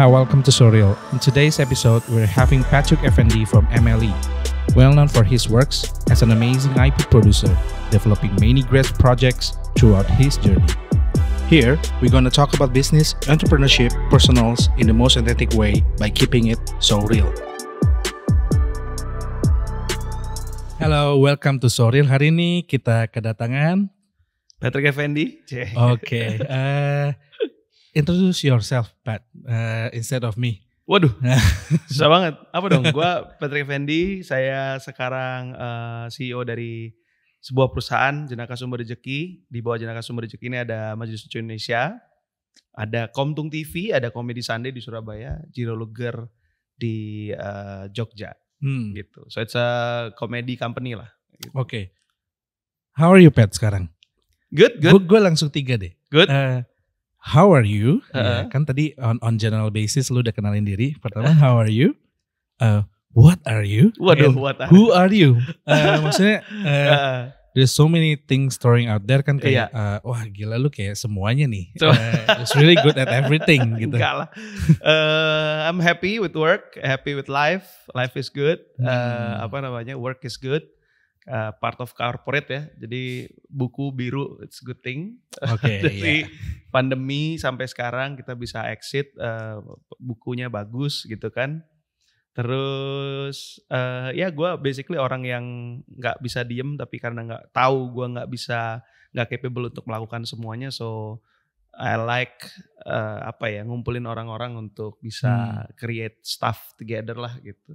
Hi, welcome to Surreal. In today's episode, we're having Patrick Effendi from MLE, well known for his works as an amazing IP producer, developing many great projects throughout his journey. Here, we're going to talk about business, entrepreneurship, personals in the most authentic way by keeping it so real. Hello, welcome to Soril. Hari ini kita kedatangan Patrick Effendi. Oke, okay. uh, eh, introduce yourself Pat uh, instead of me. Waduh, susah banget. Apa dong? Gua Patrick Fendi, saya sekarang uh, CEO dari sebuah perusahaan Jenaka Sumber Rezeki. Di bawah Jenaka Sumber Rezeki ini ada Majelis Suci Indonesia, ada Komtung TV, ada Komedi Sunday di Surabaya, Jiro Luger di uh, Jogja. Hmm. Gitu. So it's a comedy company lah. Gitu. Oke. Okay. How are you Pat sekarang? Good, good. Gue langsung tiga deh. Good. Uh, how are you? Uh-huh. Ya, kan tadi on on general basis lu udah kenalin diri. Pertama how are you? Uh, what are you? Waduh, what are who are you? Uh, maksudnya uh, uh. there's so many things throwing out there kan kayak yeah. Iya. uh, wah gila lu kayak semuanya nih. So, uh, it's really good at everything gitu. Enggak lah. Uh, I'm happy with work, happy with life. Life is good. Uh, hmm. apa namanya? Work is good uh, part of corporate ya. Jadi buku biru it's good thing. Okay, Dari yeah. pandemi sampai sekarang kita bisa exit uh, bukunya bagus gitu kan. Terus uh, ya gue basically orang yang nggak bisa diem tapi karena nggak tahu gue nggak bisa nggak capable untuk melakukan semuanya so I like uh, apa ya ngumpulin orang-orang untuk bisa hmm. create stuff together lah gitu.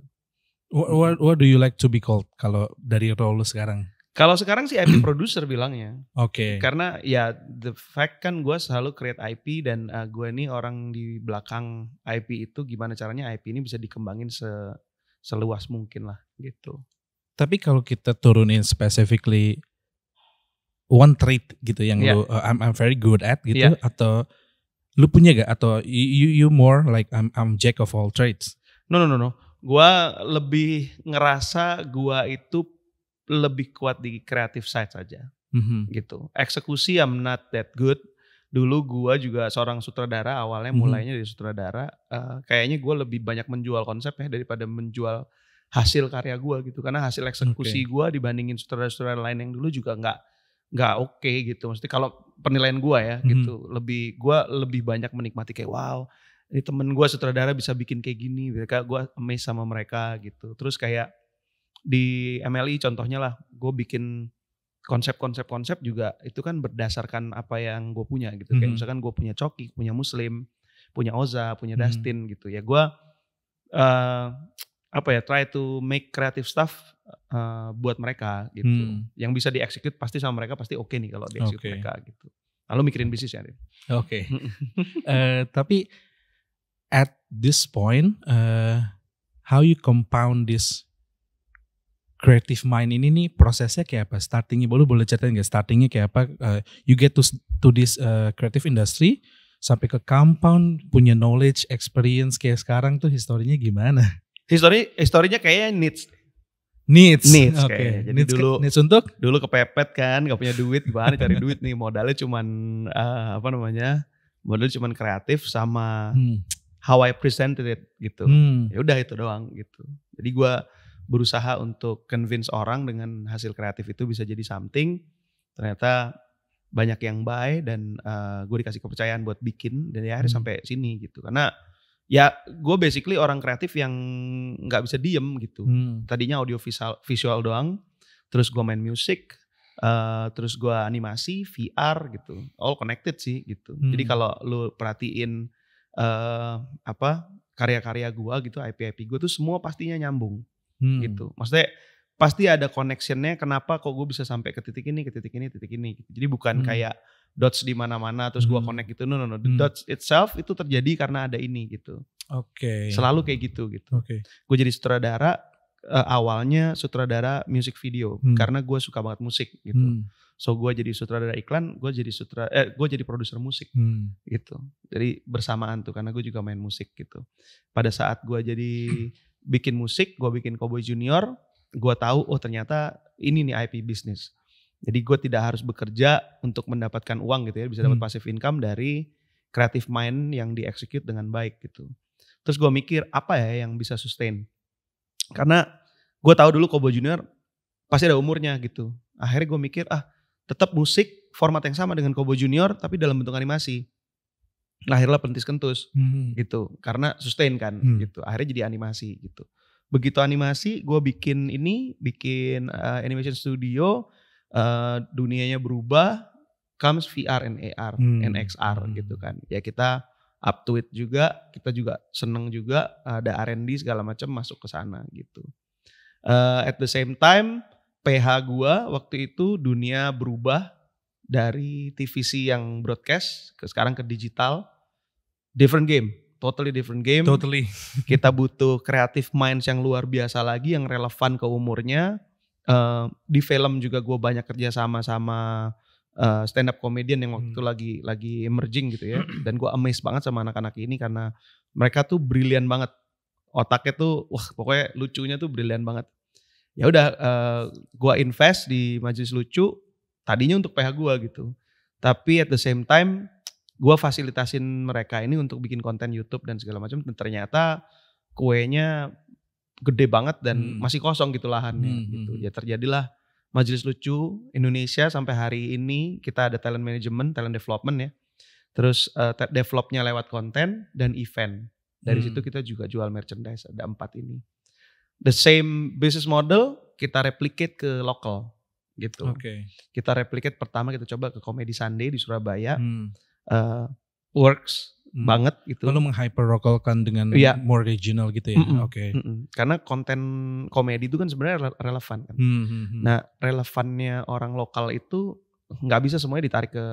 What, hmm. what, what do you like to be called kalau dari role sekarang? Kalau sekarang sih IP producer bilangnya. Oke. Okay. Karena ya the fact kan gue selalu create IP dan uh, eh, gue ini orang di belakang IP itu gimana caranya IP ini bisa dikembangin se seluas mungkin lah gitu. Tapi kalau kita turunin specifically one trait gitu yang yeah. lu uh, I'm I'm very good at gitu yeah. atau lu punya gak atau you you more like I'm I'm jack of all trades? No no no no. Gua lebih ngerasa gua itu lebih kuat di kreatif side saja mm-hmm. gitu eksekusi I'm not that good dulu gua juga seorang sutradara awalnya mm-hmm. mulainya dari sutradara uh, kayaknya gua lebih banyak menjual konsep ya daripada menjual hasil karya gua gitu karena hasil eksekusi okay. gue dibandingin sutradara-sutradara lain yang dulu juga nggak nggak oke okay gitu mesti kalau penilaian gua ya mm-hmm. gitu lebih gua lebih banyak menikmati kayak wow ini temen gue sutradara bisa bikin kayak gini mereka gitu gue amazed sama mereka gitu terus kayak di MLI contohnya lah gue bikin konsep-konsep-konsep juga itu kan berdasarkan apa yang gue punya gitu mm -hmm. kayak mm-hmm. misalkan gue punya Coki punya Muslim punya Oza punya mm -hmm. Dustin gitu ya gue uh, apa ya try to make creative stuff uh, buat mereka gitu hmm. yang bisa dieksekut pasti sama mereka pasti oke okay nih kalau dieksekut okay. mereka gitu lalu nah, mikirin bisnis ya oke okay. uh, eh, tapi at this point uh, how you compound this creative mind ini nih prosesnya kayak apa? Startingnya boleh boleh ceritain nggak? Startingnya kayak apa? Uh, you get to to this uh, creative industry sampai ke compound punya knowledge experience kayak sekarang tuh historinya gimana? History historinya kayaknya needs needs needs oke okay. jadi needs dulu needs untuk dulu kepepet kan gak punya duit gimana cari duit nih modalnya cuman uh, apa namanya modalnya cuman kreatif sama hmm how I presented it gitu. Hmm. Ya udah itu doang gitu. Jadi gue berusaha untuk convince orang dengan hasil kreatif itu bisa jadi something. Ternyata banyak yang buy dan uh, eh, gue dikasih kepercayaan buat bikin dan ya hmm. sampai sini gitu karena ya gue basically orang kreatif yang nggak bisa diem gitu hmm. tadinya audio visual visual doang terus gue main musik uh, eh, terus gue animasi VR gitu all connected sih gitu hmm. jadi kalau lu perhatiin Eh, apa karya-karya gue gitu, IP-IP gue tuh semua pastinya nyambung hmm. gitu. Maksudnya pasti ada connectionnya kenapa kok gue bisa sampai ke titik ini, ke titik ini, titik ini. Gitu. Jadi bukan hmm. kayak dots di mana-mana terus gue hmm. connect gitu. No, no, no. The hmm. dots itself itu terjadi karena ada ini gitu. Oke. Okay. Selalu kayak gitu gitu. Oke. Okay. Gue jadi sutradara uh, awalnya sutradara music video hmm. karena gue suka banget musik gitu. Hmm. So gue jadi sutradara iklan, gue jadi sutra, eh gue jadi produser musik hmm. gitu. Jadi bersamaan tuh karena gue juga main musik gitu. Pada saat gue jadi bikin musik, gue bikin Cowboy Junior, gue tahu oh ternyata ini nih IP bisnis. Jadi gue tidak harus bekerja untuk mendapatkan uang gitu ya, bisa dapat hmm. passive income dari creative mind yang dieksekut dengan baik gitu. Terus gue mikir apa ya yang bisa sustain karena gue tahu dulu Kobo Junior pasti ada umurnya gitu. Akhirnya gue mikir ah tetap musik format yang sama dengan Kobo Junior tapi dalam bentuk animasi. Lahirlah pentis kentus hmm. gitu karena sustain kan hmm. gitu. Akhirnya jadi animasi gitu. Begitu animasi gue bikin ini bikin uh, animation studio uh, dunianya berubah comes VR and AR hmm. and XR gitu kan. Ya kita up to it juga kita juga seneng juga ada R&D segala macam masuk ke sana gitu uh, at the same time PH gua waktu itu dunia berubah dari TVC yang broadcast ke sekarang ke digital different game totally different game totally kita butuh kreatif minds yang luar biasa lagi yang relevan ke umurnya uh, di film juga gue banyak kerja sama sama Eh, stand up comedian yang waktu hmm. itu lagi lagi emerging gitu ya. Dan gue amazed banget sama anak-anak ini karena mereka tuh brilian banget. Otaknya tuh wah pokoknya lucunya tuh brilian banget. Ya udah uh, eh, gue invest di majelis lucu tadinya untuk PH gue gitu. Tapi at the same time gue fasilitasin mereka ini untuk bikin konten YouTube dan segala macam. Dan ternyata kuenya gede banget dan hmm. masih kosong gitu lahannya hmm. hmm gitu. Hmm. Ya terjadilah Majelis Lucu Indonesia sampai hari ini kita ada talent management, talent development ya. Terus uh, developnya lewat konten dan event. Dari hmm. situ kita juga jual merchandise ada empat ini. The same business model kita replicate ke lokal gitu. Oke. Okay. Kita replicate pertama kita coba ke Comedy Sunday di Surabaya. Hmm. Uh, works hmm. banget gitu. Lalu menghyperlocalkan dengan ya. more regional gitu ya. Mm -mm. Oke. Okay. Mm -mm. Karena konten komedi itu kan sebenarnya relevan kan. Hmm, hmm, hmm, Nah, relevannya orang lokal itu nggak bisa semuanya ditarik ke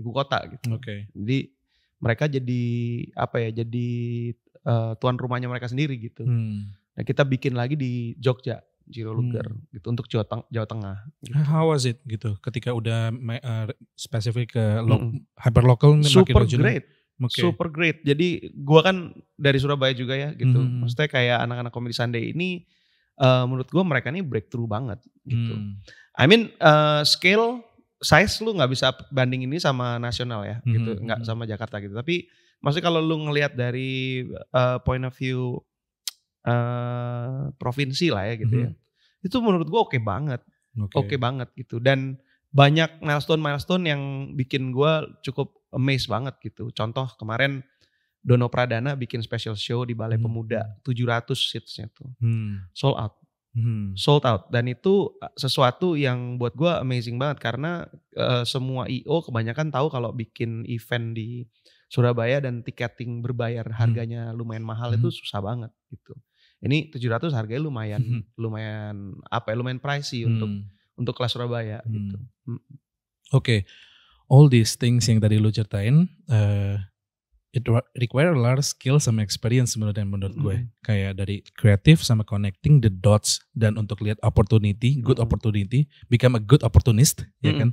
ibu kota gitu. Oke. Okay. Jadi mereka jadi apa ya? Jadi uh, tuan rumahnya mereka sendiri gitu. Hmm. Nah, kita bikin lagi di Jogja. Jiro Luger hmm. gitu untuk Jawa, Teng Jawa Tengah. Gitu. How was it gitu ketika udah uh, spesifik ke lo hmm. hyper local super great okay. super great. Jadi gua kan dari Surabaya juga ya gitu. Hmm. Maksudnya kayak anak-anak komedi Sunday ini uh, menurut gua mereka ini breakthrough banget gitu. Hmm. I mean uh, scale size lu nggak bisa banding ini sama nasional ya hmm. gitu, nggak hmm. sama Jakarta gitu. Tapi maksudnya kalau lu ngelihat dari uh, point of view uh, provinsi lah ya gitu ya. hmm. ya. Itu menurut gua oke okay banget. Oke okay. okay banget gitu dan banyak milestone-milestone yang bikin gue cukup amazed banget gitu. Contoh kemarin Dono Pradana bikin special show di Balai hmm. Pemuda 700 seatsnya tuh hmm. sold out hmm. sold out dan itu eh, sesuatu yang buat gue amazing banget karena uh, semua io kebanyakan tahu kalau bikin event di Surabaya dan tiketing berbayar hmm. harganya hmm. lumayan mahal hmm. itu susah banget gitu ini 700 harganya lumayan hmm. lumayan apa ya, lumayan pricey hmm. untuk untuk kelas Surabaya hmm. gitu hmm. Mm. oke okay all these things yang tadi lu ceritain uh, it require a lot of skill sama experience menurut yang menurut gue. Mm. Kayak dari kreatif sama connecting the dots dan untuk lihat opportunity, good mm. opportunity, become a good opportunist, mm. ya mm-hmm. kan?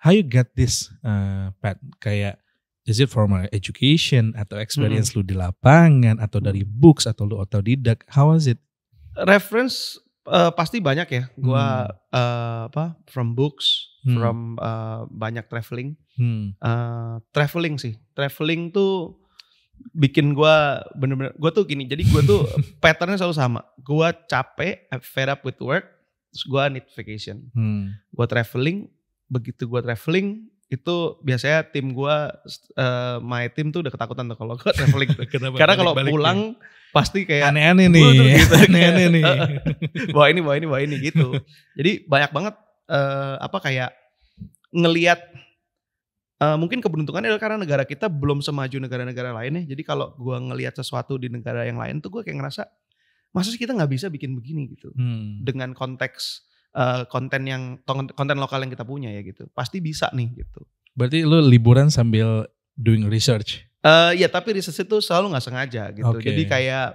How you get this, uh, Pat? Kayak is it from education atau experience mm. lu di lapangan atau dari books atau lu otodidak? How was it? Reference uh, pasti banyak ya. Gua mm. uh, apa from books, hmm. from uh, banyak traveling. Hmm. Uh, traveling sih, traveling tuh bikin gua bener-bener gua tuh gini. Jadi gua tuh patternnya selalu sama. gua capek, I'm fed up with work, terus gue need vacation. Hmm. Gue traveling, begitu gua traveling itu biasanya tim gua uh, my team tuh udah ketakutan tuh kalau gua traveling. Karena kalau ya? pulang pasti kayak aneh-aneh nih, gitu, aneh-aneh gitu, nih. bawa ini, bawa ini, bawa ini gitu. Jadi banyak banget uh, apa kayak ngeliat uh, mungkin keberuntungan adalah karena negara kita belum semaju negara-negara lain ya. Jadi kalau gue ngeliat sesuatu di negara yang lain tuh gue kayak ngerasa maksudnya kita nggak bisa bikin begini gitu hmm. dengan konteks uh, konten yang konten lokal yang kita punya ya gitu. Pasti bisa nih gitu. Berarti lu liburan sambil doing research? Uh, ya tapi research itu selalu nggak sengaja gitu. Okay. Jadi kayak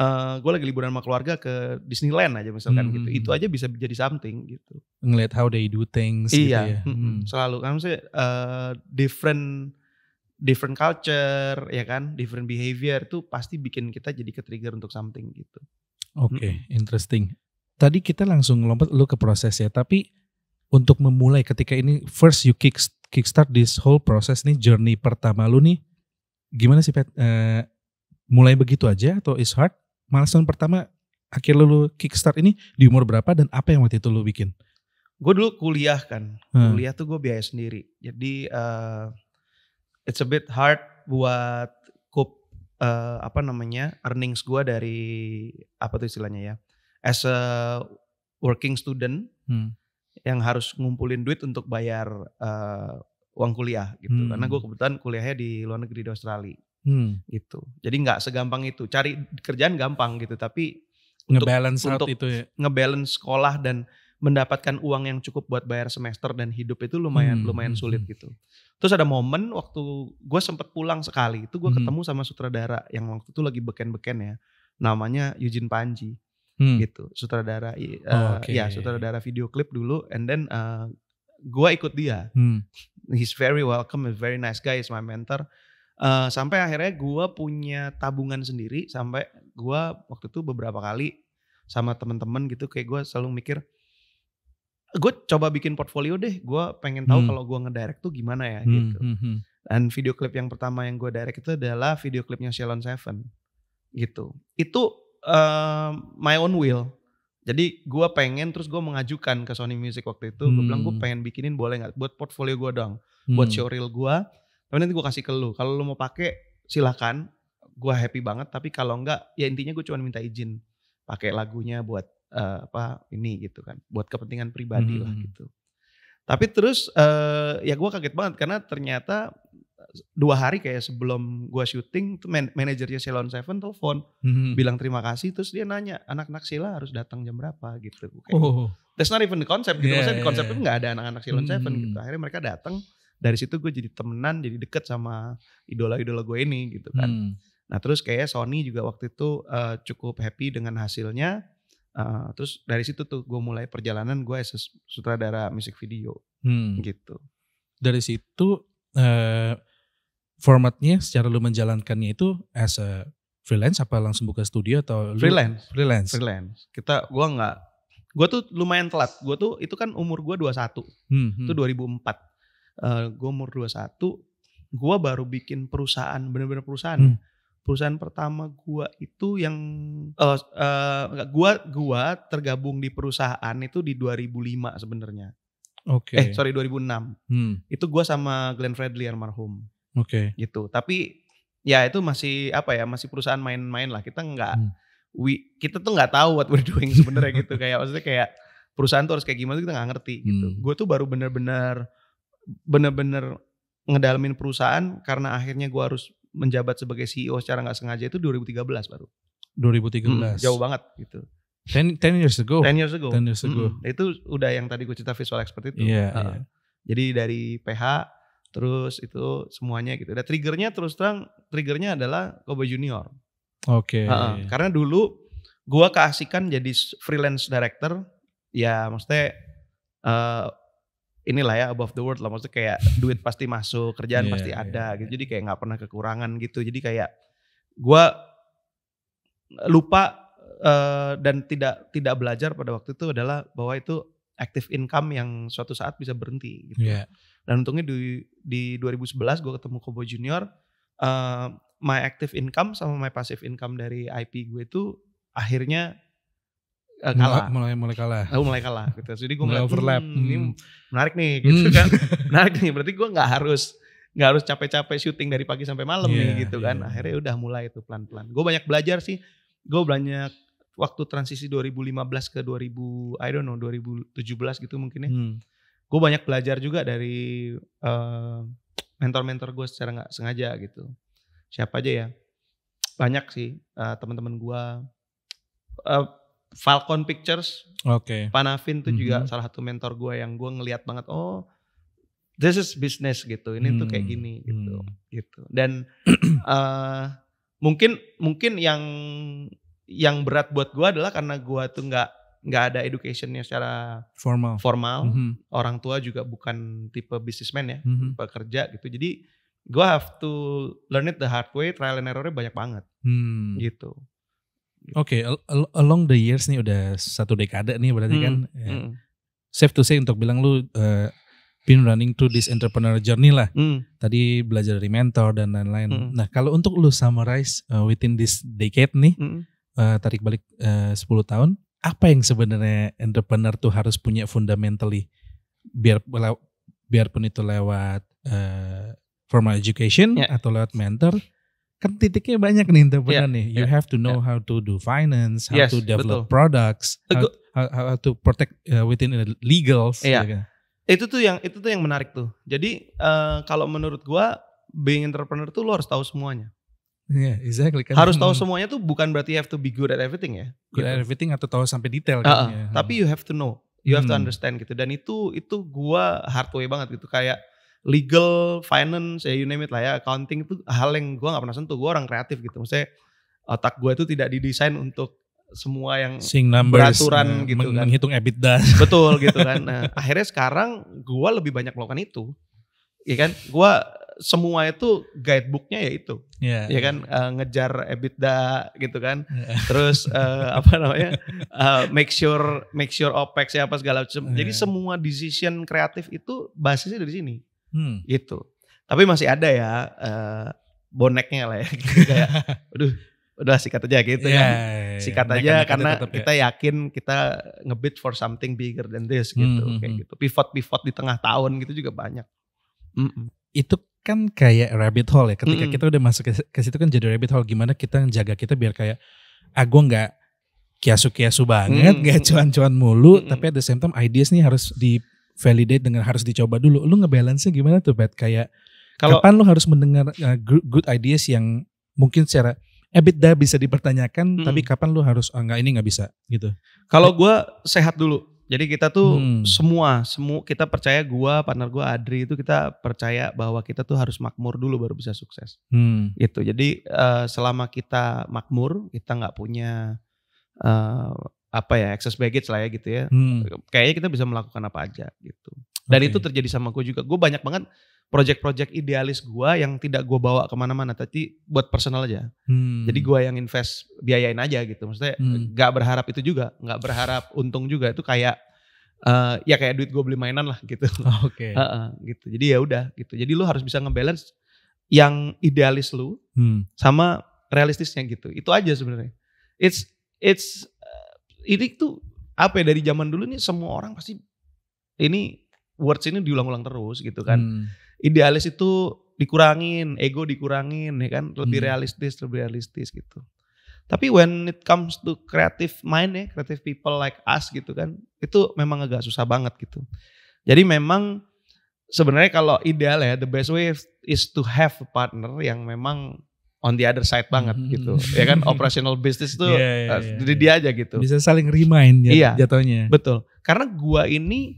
uh, eh, gue lagi liburan sama keluarga ke Disneyland aja misalkan hmm. gitu itu hmm. aja bisa jadi something gitu ngelihat how they do things gitu iya gitu ya. hmm. selalu kan sih eh, uh, different different culture ya kan different behavior tuh pasti bikin kita jadi ke trigger untuk something gitu oke okay, hmm. interesting tadi kita langsung lompat lu ke proses ya tapi untuk memulai ketika ini first you kick kickstart this whole process nih journey pertama lu nih gimana sih Pat? Uh, eh, mulai begitu aja atau is hard? Milestone pertama akhirnya lu kickstart ini di umur berapa dan apa yang waktu itu lu bikin? Gue dulu kuliah kan, hmm. kuliah tuh gue biaya sendiri. Jadi uh, it's a bit hard buat cup uh, eh, apa namanya earnings gue dari apa tuh istilahnya ya as a working student hmm. yang harus ngumpulin duit untuk bayar uh, uang kuliah gitu hmm. karena gue kebetulan kuliahnya di luar negeri di Australia hmm. gitu. Jadi nggak segampang itu. Cari kerjaan gampang gitu, tapi ngebalance untuk, untuk itu ya. Ngebalance sekolah dan mendapatkan uang yang cukup buat bayar semester dan hidup itu lumayan hmm. lumayan hmm, sulit hmm. gitu. Terus ada momen waktu gue sempet pulang sekali itu gue hmm. ketemu sama sutradara yang waktu itu lagi beken-beken ya, namanya Yujin Panji hmm. gitu, sutradara eh, oh, okay. ya sutradara video klip dulu, and then uh, eh, gue ikut dia. Hmm. He's very welcome, he's very nice guy, he's my mentor. Eh, sampai akhirnya gue punya tabungan sendiri sampai gue waktu itu beberapa kali sama temen-temen gitu kayak gue selalu mikir gue coba bikin portfolio deh gue pengen tahu hmm. kalau gue ngedirect tuh gimana ya hmm, gitu hmm, hmm. dan video klip yang pertama yang gue direct itu adalah video klipnya Shalon Seven gitu itu uh, my own will jadi gue pengen terus gue mengajukan ke Sony Music waktu itu hmm. gue bilang gue pengen bikinin boleh nggak buat portfolio gue dong hmm. buat showreel gue tapi nanti gue kasih ke lu. Kalau lu mau pakai silahkan Gue happy banget. Tapi kalau enggak ya intinya gue cuma minta izin pakai lagunya buat uh, apa ini gitu kan. Buat kepentingan pribadi hmm. lah gitu. Tapi terus uh, ya gue kaget banget karena ternyata dua hari kayak sebelum gue syuting tuh man manajernya Ceylon Seven telepon hmm bilang terima kasih terus dia nanya anak-anak Sila harus datang jam berapa gitu. Kayak, oh. That's not even the concept gitu. Yeah, Maksudnya di konsepnya yeah. nggak ada anak-anak Ceylon hmm Seven gitu. Akhirnya mereka datang dari situ gue jadi temenan jadi deket sama idola-idola gue ini gitu kan hmm. nah terus kayak Sony juga waktu itu uh, cukup happy dengan hasilnya uh, terus dari situ tuh gue mulai perjalanan gue sutradara musik video hmm. gitu dari situ uh, formatnya secara lu menjalankannya itu as a freelance apa langsung buka studio atau freelance lu? freelance freelance kita gue nggak gue tuh lumayan telat Gue tuh itu kan umur gue 21 hmm, hmm. itu 2004 uh, eh, gue umur 21 gue baru bikin perusahaan bener-bener perusahaan hmm. perusahaan pertama gue itu yang uh, uh, gue gua tergabung di perusahaan itu di 2005 sebenarnya Oke. Okay. Eh sorry 2006. Hmm. Itu gue sama Glenn Fredly almarhum. Oke. Okay. Gitu. Tapi ya itu masih apa ya masih perusahaan main-main lah. Kita nggak hmm. kita tuh nggak tahu what we're doing sebenarnya gitu. Kayak maksudnya kayak perusahaan tuh harus kayak gimana kita nggak ngerti gitu. Hmm. Gue tuh baru bener-bener bener-bener ngedalamin perusahaan karena akhirnya gue harus menjabat sebagai CEO secara nggak sengaja itu 2013 baru. 2013. Hmm, jauh banget gitu. ten years ago. ten years ago. Ten years ago. -hmm. Itu udah yang tadi gue cerita visual expert itu. Yeah, uh, yeah. Jadi dari PH terus itu semuanya gitu. Dan triggernya terus terang triggernya adalah Kobe Junior. Oke. Okay. Uh, Karena dulu gue keasikan jadi freelance director ya maksudnya uh, inilah ya above the world lah maksudnya kayak duit pasti masuk kerjaan yeah, pasti iya, ada gitu iya. jadi kayak nggak pernah kekurangan gitu jadi kayak gue lupa uh, dan tidak tidak belajar pada waktu itu adalah bahwa itu active income yang suatu saat bisa berhenti gitu yeah. dan untungnya di di 2011 gue ketemu Kobo Junior uh, my active income sama my passive income dari IP gue itu akhirnya uh, kalah mulai mulai kalah aku oh, mulai kalah gitu jadi gue mulai overlap hmm, ini hmm. menarik nih gitu hmm. kan menarik nih berarti gue nggak harus nggak harus capek-capek syuting dari pagi sampai malam yeah, nih iya, gitu yeah. kan iya. akhirnya udah mulai itu pelan-pelan gue banyak belajar sih gue banyak waktu transisi 2015 ke 2000 I don't know 2017 gitu mungkin ya hmm. gue banyak belajar juga dari mentor eh, mentor-mentor gue secara nggak sengaja gitu siapa aja ya banyak sih uh, teman-teman gue uh, Falcon Pictures. Oke. Okay. Panavin tuh mm -hmm. juga mm-hmm. salah satu mentor gue yang gue ngeliat banget oh this is business gitu. Ini hmm. tuh kayak mm-hmm. gini gitu. Hmm. Gitu. Dan uh, mungkin mungkin yang yang berat buat gue adalah karena gue tuh nggak nggak ada educationnya secara formal. Formal. Mm -hmm. Orang tua juga bukan tipe businessman ya, mm -hmm. pekerja gitu. Jadi gue have to learn it the hard way. Trial and errornya banyak banget. Hmm. Gitu. Gitu. Oke, okay, along the years nih udah satu dekade nih berarti hmm. kan. Ya. Hmm. Safe to say untuk bilang lu uh, been running through this entrepreneur journey lah. Hmm. Tadi belajar dari mentor dan lain-lain. Hmm. Nah, kalau untuk lu summarize uh, within this decade nih, hmm. uh, tarik balik uh, 10 tahun, apa yang sebenarnya entrepreneur tuh harus punya fundamentally biar biarpun itu lewat uh, formal education yeah. atau lewat mentor kan titiknya banyak nih entrepreneur yeah, nih. You yeah, have to know yeah. how to do finance, how yes, to develop betul. products, how, how, how to protect uh, within legals. Iya. Gitu kan. Itu tuh yang itu tuh yang menarik tuh. Jadi uh, kalau menurut gua being entrepreneur tuh lo harus tahu semuanya. Iya, yeah, exactly. Kan harus tahu hmm. semuanya tuh bukan berarti you have to be good at everything ya. Good gitu. at everything atau tahu sampai detail. Uh, uh, kan, ya. Tapi hmm. you have to know, you hmm. have to hmm. understand gitu. Dan itu itu gua hard way banget gitu kayak legal, finance, ya you name it lah ya, accounting itu hal yang gue nggak pernah sentuh. Gue orang kreatif gitu, maksudnya otak gue itu tidak didesain untuk semua yang Sing numbers, beraturan ya, gitu kan. Menghitung EBITDA. Betul gitu kan. Nah, akhirnya sekarang gue lebih banyak melakukan itu. Ya kan, gue semua itu guidebooknya ya itu, yeah. ya iya kan uh, ngejar EBITDA gitu kan, yeah. terus uh, apa namanya uh, make sure make sure opex ya apa segala macam. Yeah. Jadi ya. semua decision kreatif itu basisnya dari sini. Hmm. Itu. Tapi masih ada ya uh, boneknya lah ya. Gitu, kayak, aduh udah sikat aja gitu yeah, iya, kan. iya, iya. ya. sikat yeah. aja karena kita yakin kita ngebit for something bigger than this hmm, gitu mm -hmm. kayak hmm. gitu. Pivot-pivot di tengah tahun gitu juga banyak. Mm -mm. Itu kan kayak rabbit hole ya. Ketika mm -mm. kita udah masuk ke situ kan jadi rabbit hole gimana kita jaga kita biar kayak ah gue nggak kiasu-kiasu banget, nggak mm -mm. cuan-cuan mulu, mm -mm. tapi ada the same time ideas nih harus di validate dengan harus dicoba dulu. Lu ngebalance gimana tuh, Pat? Kayak kalau kapan lu harus mendengar uh, good ideas yang mungkin secara EBITDA bisa dipertanyakan, hmm. tapi kapan lu harus oh, ah, enggak ini nggak bisa gitu. Kalau gua sehat dulu. Jadi kita tuh hmm. semua, semua kita percaya gua, partner gua Adri itu kita percaya bahwa kita tuh harus makmur dulu baru bisa sukses. Hmm. Gitu. Jadi uh, selama kita makmur, kita nggak punya uh, apa ya excess baggage lah ya gitu ya. Hmm. Kayaknya kita bisa melakukan apa aja gitu. Dan okay. itu terjadi sama gue juga. Gue banyak banget project-project idealis gue yang tidak gue bawa kemana-mana. Tapi buat personal aja. Hmm. Jadi gue yang invest biayain aja gitu. Maksudnya hmm. gak berharap itu juga. Gak berharap untung juga. Itu kayak uh, ya kayak duit gue beli mainan lah gitu. Oke. Okay. Uh -uh, gitu. Jadi ya udah gitu. Jadi lu harus bisa ngebalance yang idealis lu hmm. sama realistisnya gitu. Itu aja sebenarnya. It's it's ini tuh apa ya dari zaman dulu nih semua orang pasti ini words ini diulang-ulang terus gitu kan. Hmm. Idealis itu dikurangin, ego dikurangin ya kan, lebih hmm. realistis, lebih realistis gitu. Tapi when it comes to creative mind ya, creative people like us gitu kan, itu memang agak susah banget gitu. Jadi memang sebenarnya kalau ideal ya, the best way is to have a partner yang memang on the other side banget hmm. gitu. Ya kan operational business tuh yeah, yeah, yeah, uh, dia iya. aja gitu. Bisa saling remind ya iya, jatuhnya. Betul. Karena gua ini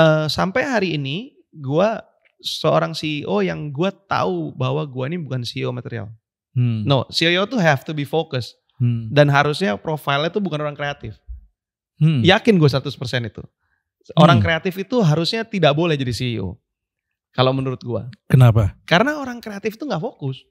uh, sampai hari ini gua seorang CEO yang gua tahu bahwa gua ini bukan CEO material. Hmm. No, CEO tuh have to be focused. Hmm. Dan harusnya profilnya tuh bukan orang kreatif. Hmm. Yakin gue 100% itu. Orang hmm. kreatif itu harusnya tidak boleh jadi CEO. Kalau menurut gua. Kenapa? Karena orang kreatif itu nggak fokus.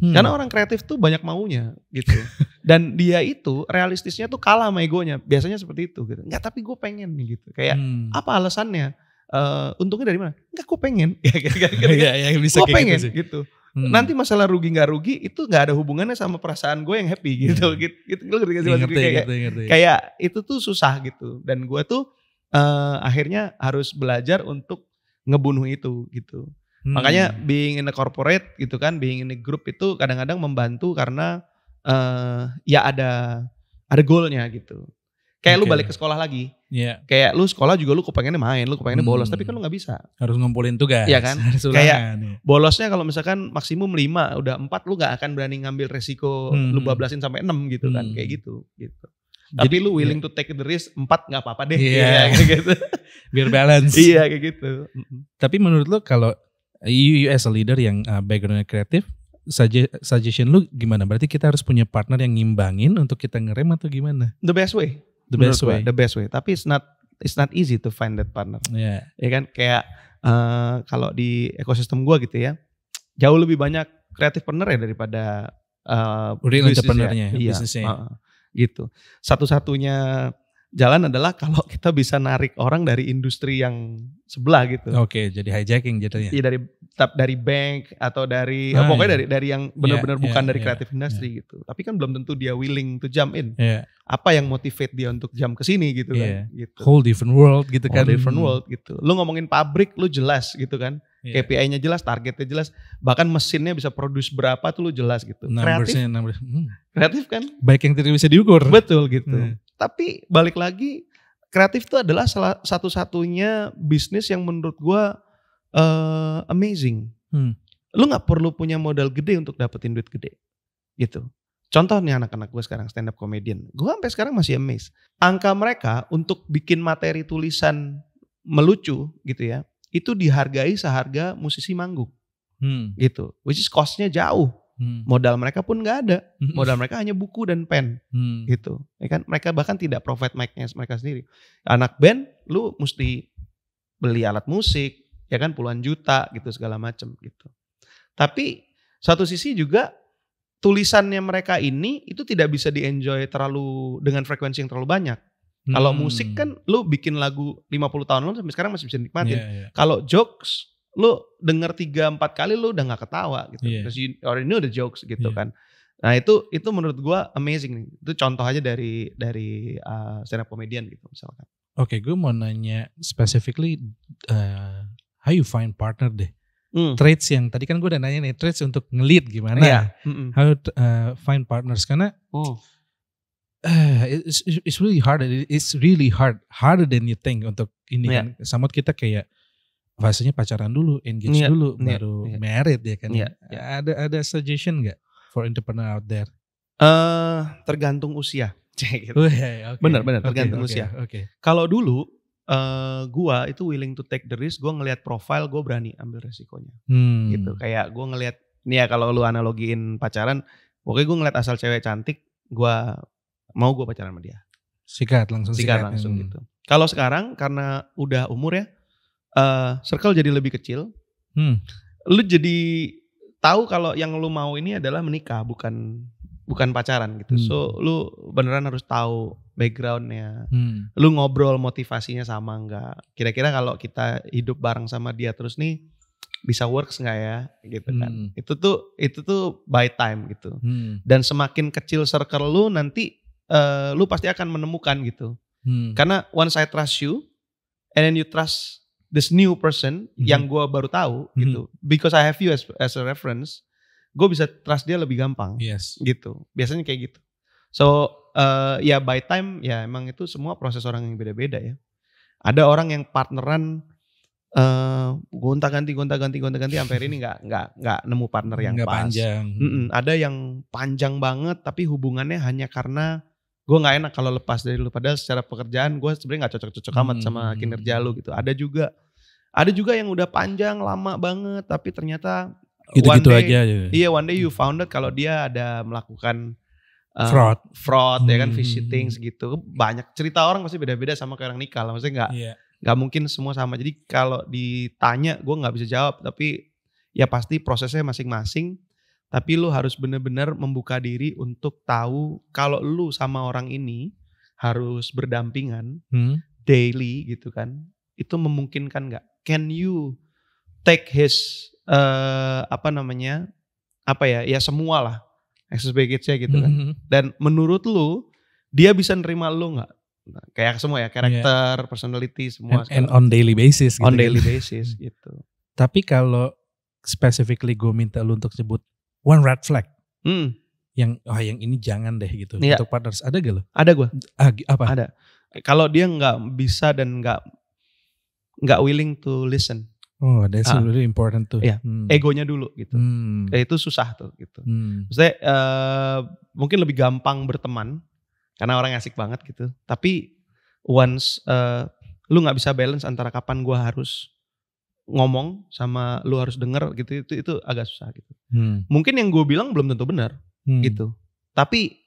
Hmm. Karena orang kreatif tuh banyak maunya gitu. Dan dia itu realistisnya tuh kalah sama egonya. Biasanya seperti itu gitu. Enggak tapi gue pengen nih gitu. Kayak hmm. apa alasannya? Uh, untungnya dari mana? Enggak gue pengen. Iya, ya, iya, iya, iya, gue gitu pengen gitu, sih. gitu. Hmm. Nanti masalah rugi nggak rugi itu nggak ada hubungannya sama perasaan gue yang happy gitu. Hmm. gitu, gitu. Lo ngerti, ngerti, ngerti, kayak, ngerti, ngerti. kayak itu tuh susah gitu. Dan gue tuh uh, akhirnya harus belajar untuk ngebunuh itu gitu. Hmm. Makanya being in a corporate gitu kan, being in a group itu kadang-kadang membantu karena uh, ya ada ada goalnya gitu. Kayak okay. lu balik ke sekolah lagi. Yeah. Kayak lu sekolah juga lu kepengen main, lu hmm. bolos, tapi hmm. kan lu nggak bisa. Harus ngumpulin tugas. Iya kan? Harus ulangan, kayak ya. bolosnya kalau misalkan maksimum 5, udah 4 lu nggak akan berani ngambil resiko hmm. lu bablasin sampai 6 gitu kan. Hmm. Kayak gitu gitu. Jadi, tapi lu iya. willing yeah. to take the risk 4 nggak apa-apa deh. Iya yeah. kayak gitu. Biar balance. iya kayak gitu. Tapi menurut lu kalau you, you as a leader yang uh, backgroundnya kreatif suggestion lu gimana? Berarti kita harus punya partner yang ngimbangin untuk kita ngerem atau gimana? The best way. The best way. Gue, the best way. Tapi it's not it's not easy to find that partner. Yeah. Ya iya kan kayak uh, kalau di ekosistem gua gitu ya. Jauh lebih banyak kreatif partner ya daripada uh, real entrepreneur ya. Iya. bisnisnya. Uh, gitu. Satu-satunya jalan adalah kalau kita bisa narik orang dari industri yang sebelah gitu. Oke, okay, jadi hijacking jadinya. Iya dari dari bank atau dari ah, eh, pokoknya iya. dari dari yang iya, benar-benar yeah, bukan yeah, dari iya, kreatif yeah, industri yeah. gitu. Tapi kan belum tentu dia willing to jump in. Yeah. Apa yang motivate dia untuk jump ke sini gitu yeah. kan? Iya. Gitu. Whole different world gitu Whole kan. Whole different world gitu. Lu ngomongin pabrik lu jelas gitu kan. Yeah. KPI-nya jelas, targetnya jelas, bahkan mesinnya bisa produce berapa tuh lu jelas gitu. Numbers kreatif, hmm. kreatif kan? Baik yang tidak bisa diukur. Betul gitu. Hmm. Tapi balik lagi kreatif itu adalah salah satu-satunya bisnis yang menurut gua uh, amazing. Hmm. Lu nggak perlu punya modal gede untuk dapetin duit gede. Gitu. Contoh nih anak-anak gue sekarang stand up comedian. Gue sampai sekarang masih amazed. Angka mereka untuk bikin materi tulisan melucu gitu ya. Itu dihargai seharga musisi manggung. Hmm. Gitu. Which is costnya jauh Hmm. Modal mereka pun nggak ada. Hmm. Modal mereka hanya buku dan pen. Hmm. Gitu. Ya kan mereka bahkan tidak profit mic-nya mereka sendiri. Anak band lu mesti beli alat musik ya kan puluhan juta gitu segala macem gitu. Tapi satu sisi juga tulisannya mereka ini itu tidak bisa di enjoy terlalu dengan frekuensi yang terlalu banyak. Hmm. Kalau musik kan lu bikin lagu 50 tahun lalu sampai sekarang masih bisa nikmatin. Yeah, yeah. Kalau jokes lu denger tiga empat kali lu udah nggak ketawa gitu yeah. Iya. because you already know the jokes gitu yeah. kan nah itu itu menurut gua amazing nih itu contoh aja dari dari uh, eh, stand up comedian gitu misalkan oke okay, gue mau nanya specifically uh, how you find partner deh mm. traits yang tadi kan gue udah nanya nih traits untuk ngelit gimana yeah. mm how to, uh, eh, find partners karena oh. Uh, it's, it's really hard. It's really hard, harder than you think untuk ini yeah. kan. Samot kita kayak fasenya pacaran dulu, engage yeah, dulu, yeah, baru yeah. married ya kan. Yeah, yeah. Ada ada suggestion nggak for entrepreneur out there? Uh, tergantung usia. gitu. Okay, oh, iya, iya, okay. Bener bener tergantung okay, usia. Okay, okay. Kalau dulu uh, gua itu willing to take the risk, gua ngelihat profile, gua berani ambil resikonya. Hmm. Gitu. Kayak gua ngelihat nih ya kalau lu analogiin pacaran, oke gua ngelihat asal cewek cantik, gua mau gua pacaran sama dia. Sikat langsung sikat, langsung hmm. gitu. Kalau sekarang karena udah umur ya, uh, circle jadi lebih kecil. Hmm. Lu jadi tahu kalau yang lu mau ini adalah menikah, bukan bukan pacaran gitu. Hmm. So lu beneran harus tahu backgroundnya. Hmm. Lu ngobrol motivasinya sama enggak? Kira-kira kalau kita hidup bareng sama dia terus nih bisa works nggak ya gitu kan. Hmm. Itu tuh itu tuh by time gitu. Hmm. Dan semakin kecil circle lu nanti uh, lu pasti akan menemukan gitu. Hmm. Karena once I trust you and then you trust this new person mm-hmm. yang gue baru tahu mm-hmm. gitu because I have you as as a reference gue bisa trust dia lebih gampang yes. gitu biasanya kayak gitu so uh, ya by time ya emang itu semua proses orang yang beda-beda ya ada orang yang partneran uh, eh, gonta ganti gonta ganti gonta ganti sampai ini nggak nggak nggak nemu partner yang gak pas panjang. Mm-mm, ada yang panjang banget tapi hubungannya hanya karena gue nggak enak kalau lepas dari lu padahal secara pekerjaan gue sebenarnya nggak cocok-cocok amat hmm. sama kinerja lu gitu ada juga ada juga yang udah panjang lama banget tapi ternyata gitu-gitu day, aja. Gitu. Iya, one day you found out kalau dia ada melakukan uh, fraud, fraud hmm. ya kan visiting hmm. segitu. Banyak cerita orang pasti beda-beda sama kayak orang nikah lah, maksudnya nggak yeah. nggak mungkin semua sama. Jadi kalau ditanya gue nggak bisa jawab, tapi ya pasti prosesnya masing-masing. Tapi lu harus bener-bener membuka diri untuk tahu kalau lu sama orang ini harus berdampingan hmm. daily gitu kan. Itu memungkinkan nggak? can you take his uh, apa namanya apa ya ya semua lah excess baggage-nya gitu kan. Mm-hmm. Dan menurut lu dia bisa nerima lu nggak? Nah, kayak semua ya karakter, yeah. personality semua. And, and on daily basis. Gitu on ya. daily gitu. basis gitu. Tapi kalau specifically gue minta lu untuk sebut one red flag. mm. Yang oh yang ini jangan deh gitu yeah. untuk partners ada gak lo? Ada gue. Ah, apa? Ada. Kalau dia nggak bisa dan nggak nggak willing to listen. Oh, that's ah. really important tuh. Ya, hmm. egonya dulu gitu. Hmm. itu susah tuh gitu. Hmm. Maksudnya uh, mungkin lebih gampang berteman karena orang asik banget gitu. Tapi once uh, lu nggak bisa balance antara kapan gua harus ngomong sama lu harus denger gitu itu itu agak susah gitu. Hmm. Mungkin yang gue bilang belum tentu benar hmm. gitu. Tapi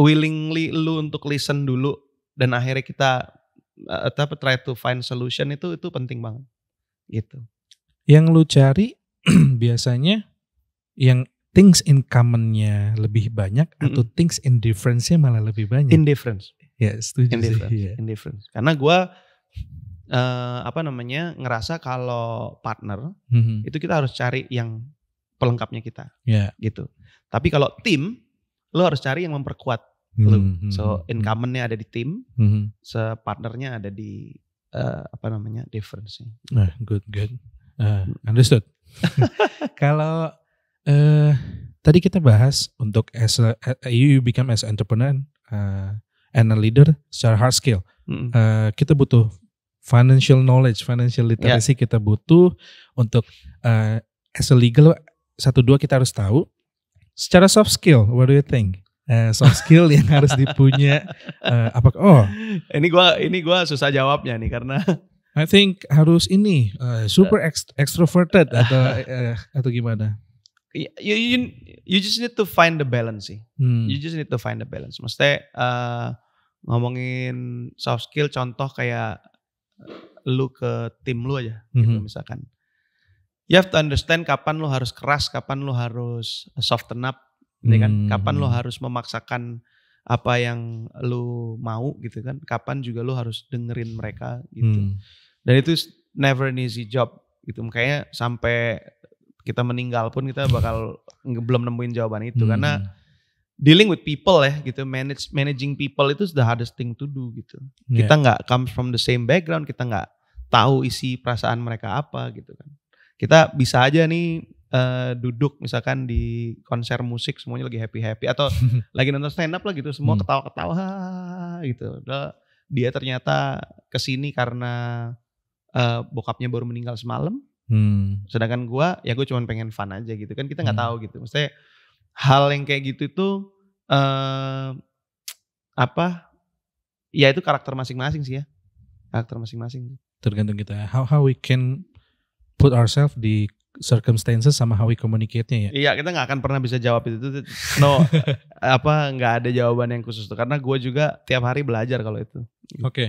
willingly lu untuk listen dulu dan akhirnya kita Eh, apa try to find solution itu itu penting banget gitu yang lu cari biasanya yang things in commonnya lebih banyak mm -hmm. atau things in difference-nya malah lebih banyak indifference ya setuju indifference, sih ya. indifference. karena gue uh, apa namanya ngerasa kalau partner mm -hmm. itu kita harus cari yang pelengkapnya kita yeah. gitu tapi kalau tim lo harus cari yang memperkuat lu. Hmm. So hmm, hmm. incumbentnya ada di tim, hmm. separtnernya ada di uh, apa namanya difference. Nah, good good. Uh, understood. Kalau uh, tadi kita bahas untuk as a, you become as entrepreneur uh, and a leader secara hard skill. Hmm. Uh, kita butuh financial knowledge, financial literacy yeah. kita butuh untuk uh, as a legal satu dua kita harus tahu. Secara soft skill, what do you think? Eh, soft skill yang harus dipunya uh, apa oh ini gua ini gua susah jawabnya nih karena I think harus ini uh, super ext extroverted atau uh, atau gimana ya, you, you you just need to find the balance sih hmm. you just need to find the balance maksudnya uh, ngomongin soft skill contoh kayak lu ke tim lu aja mm -hmm. gitu mhm. misalkan you have to understand kapan lu harus keras kapan lu harus soften up ya kan hmm. kapan lo harus memaksakan apa yang lo mau gitu kan kapan juga lo harus dengerin mereka gitu hmm. dan itu never an easy job gitu makanya sampai kita meninggal pun kita bakal belum nemuin jawaban itu hmm. karena dealing with people ya gitu manage managing people itu the hardest thing to do gitu yeah. kita nggak comes from the same background kita nggak tahu isi perasaan mereka apa gitu kan kita bisa aja nih Eh, duduk misalkan di konser musik semuanya lagi happy happy atau lagi nonton stand up lah gitu semua hmm. ketawa ketawa gitu dia ternyata kesini karena uh, bokapnya baru meninggal semalam hmm. sedangkan gue ya gue cuma pengen fun aja gitu kan kita nggak hmm. tahu gitu maksudnya hal yang kayak gitu itu uh, eh, apa ya itu karakter masing-masing sih ya karakter masing-masing tergantung kita ya. how how we can put ourselves di circumstances sama how we communicate-nya ya. Iya, kita nggak akan pernah bisa jawab itu. No, apa nggak ada jawaban yang khusus tuh. Karena gue juga tiap hari belajar kalau itu. Oke, okay.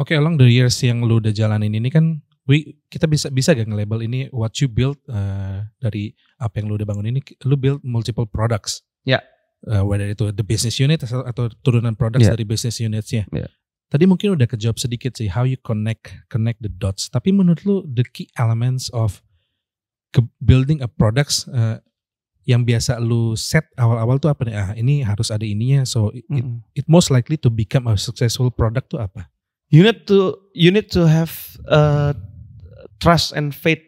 oke okay, along the years yang lu udah jalanin ini kan, we kita bisa bisa gak nge-label ini what you build uh, dari apa yang lu udah bangun ini, lu build multiple products. Ya. Yeah. Uh, whether itu the business unit atau, turunan products yeah. dari business unitsnya. Yeah. Tadi mungkin udah kejawab sedikit sih how you connect connect the dots. Tapi menurut lu the key elements of building a products uh, yang biasa lu set awal-awal tuh apa nih? Ah, ini harus ada ininya. So it, mm it most likely to become a successful product tuh apa? You need to you need to have uh, trust and faith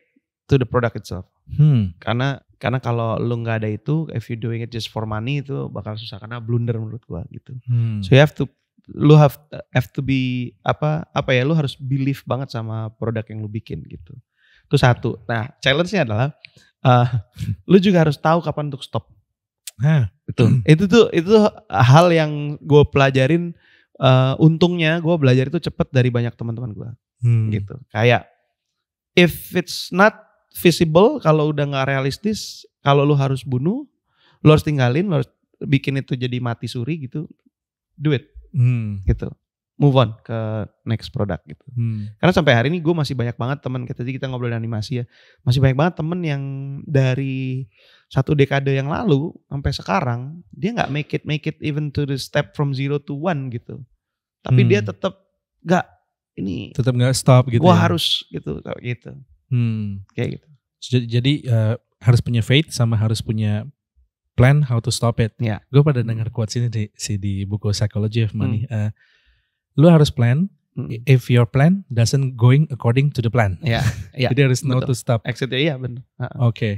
to the product itself. Hmm. Karena karena kalau lu nggak ada itu, if you doing it just for money itu bakal susah karena blunder menurut gua gitu. Hmm. So you have to lu have have to be apa apa ya lu harus believe banget sama produk yang lu bikin gitu. Itu satu. Nah, challenge-nya adalah uh, lu juga harus tahu kapan untuk stop. Nah, itu. Hmm. Itu tuh itu tuh hal yang gue pelajarin uh, untungnya gue belajar itu cepet dari banyak teman-teman gue. Hmm. Gitu. Kayak if it's not visible kalau udah nggak realistis, kalau lu harus bunuh, lu harus tinggalin, lu harus bikin itu jadi mati suri gitu. Do it. Hmm. Gitu move on ke next product gitu. Hmm. Karena sampai hari ini gue masih banyak banget teman kita tadi kita ngobrol animasi ya, masih banyak banget temen yang dari satu dekade yang lalu sampai sekarang dia nggak make it make it even to the step from zero to one gitu. Tapi hmm. dia tetap nggak ini. Tetap nggak stop gitu. Gue ya? harus gitu gitu. Hmm. Kayak gitu. Jadi, jadi uh, harus punya faith sama harus punya plan how to stop it. Yeah. Gue pada dengar kuat ini di, si di buku Psychology of Money. Hmm. Uh, lu harus plan hmm. if your plan doesn't going according to the plan. Ya, yeah, yeah, Jadi harus know to stop. Exit ya, yeah, benar. uh -huh. Oke. Okay.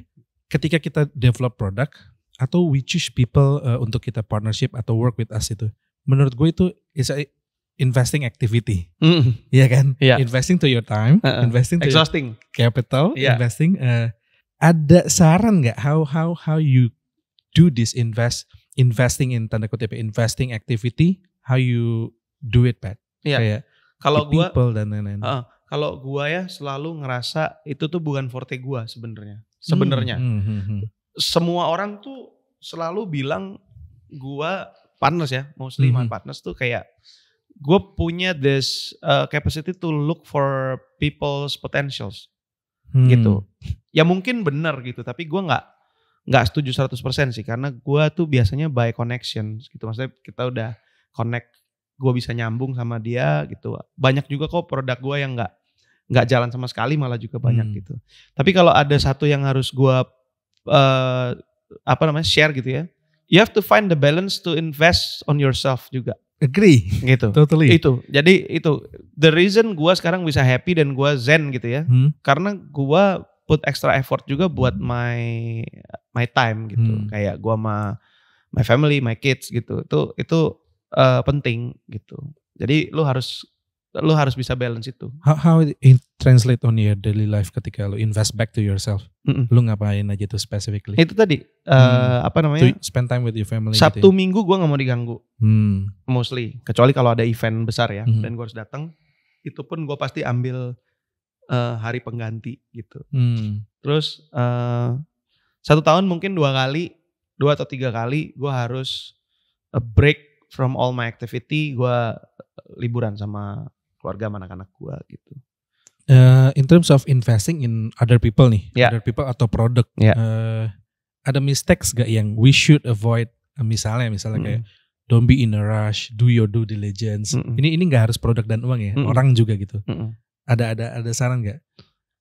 Ketika kita develop produk atau we choose people uh, untuk kita partnership atau work with us itu, menurut gue itu is a investing activity. -hmm. ya yeah, kan? Yeah. Investing to your time, uh -huh. investing to exhausting your capital, yeah. investing. Uh, ada saran nggak how how how you do this invest investing in tanda kutip ya, investing activity how you do it Pat. Iya. Kayak kalau gua people dan lain-lain. Uh, kalau gua ya selalu ngerasa itu tuh bukan forte gua sebenarnya. Sebenarnya. Hmm, hmm, hmm, hmm. Semua orang tuh selalu bilang gua partners ya, mostly hmm. my mm-hmm. partners tuh kayak gua punya this uh, capacity to look for people's potentials hmm. gitu ya mungkin benar gitu tapi gua nggak nggak setuju 100% sih karena gua tuh biasanya by connection gitu maksudnya kita udah connect gue bisa nyambung sama dia gitu banyak juga kok produk gue yang nggak nggak jalan sama sekali malah juga banyak hmm. gitu tapi kalau ada satu yang harus gue uh, apa namanya share gitu ya you have to find the balance to invest on yourself juga agree gitu totally itu jadi itu the reason gue sekarang bisa happy dan gue zen gitu ya hmm. karena gue put extra effort juga buat my my time gitu hmm. kayak gue sama my family my kids gitu itu itu uh, penting gitu. Jadi lu harus lu harus bisa balance itu. How, how it translate on your daily life ketika lu invest back to yourself? Mm -mm. Lu ngapain aja tuh specifically? Itu tadi uh, apa namanya? To spend time with your family. Gitu Sabtu gitu ya? minggu gua nggak mau diganggu. Hmm. Mostly, kecuali kalau ada event besar ya hmm. dan gua harus datang, itu pun gua pasti ambil uh, hari pengganti gitu. Hmm. Terus uh, satu tahun mungkin dua kali, dua atau tiga kali gua harus break from all my activity gue eh, liburan sama keluarga sama anak-anak gue gitu. Uh, in terms of investing in other people nih, yeah. other people atau produk, yeah. Ya. uh, ada mistakes gak yang we should avoid? Eh, misalnya, misalnya mm. kayak don't be in a rush, do your due diligence. Mm -mm. Ini ini nggak harus produk dan uang ya, mm -mm. orang juga gitu. Mm -mm. Ada ada ada saran gak?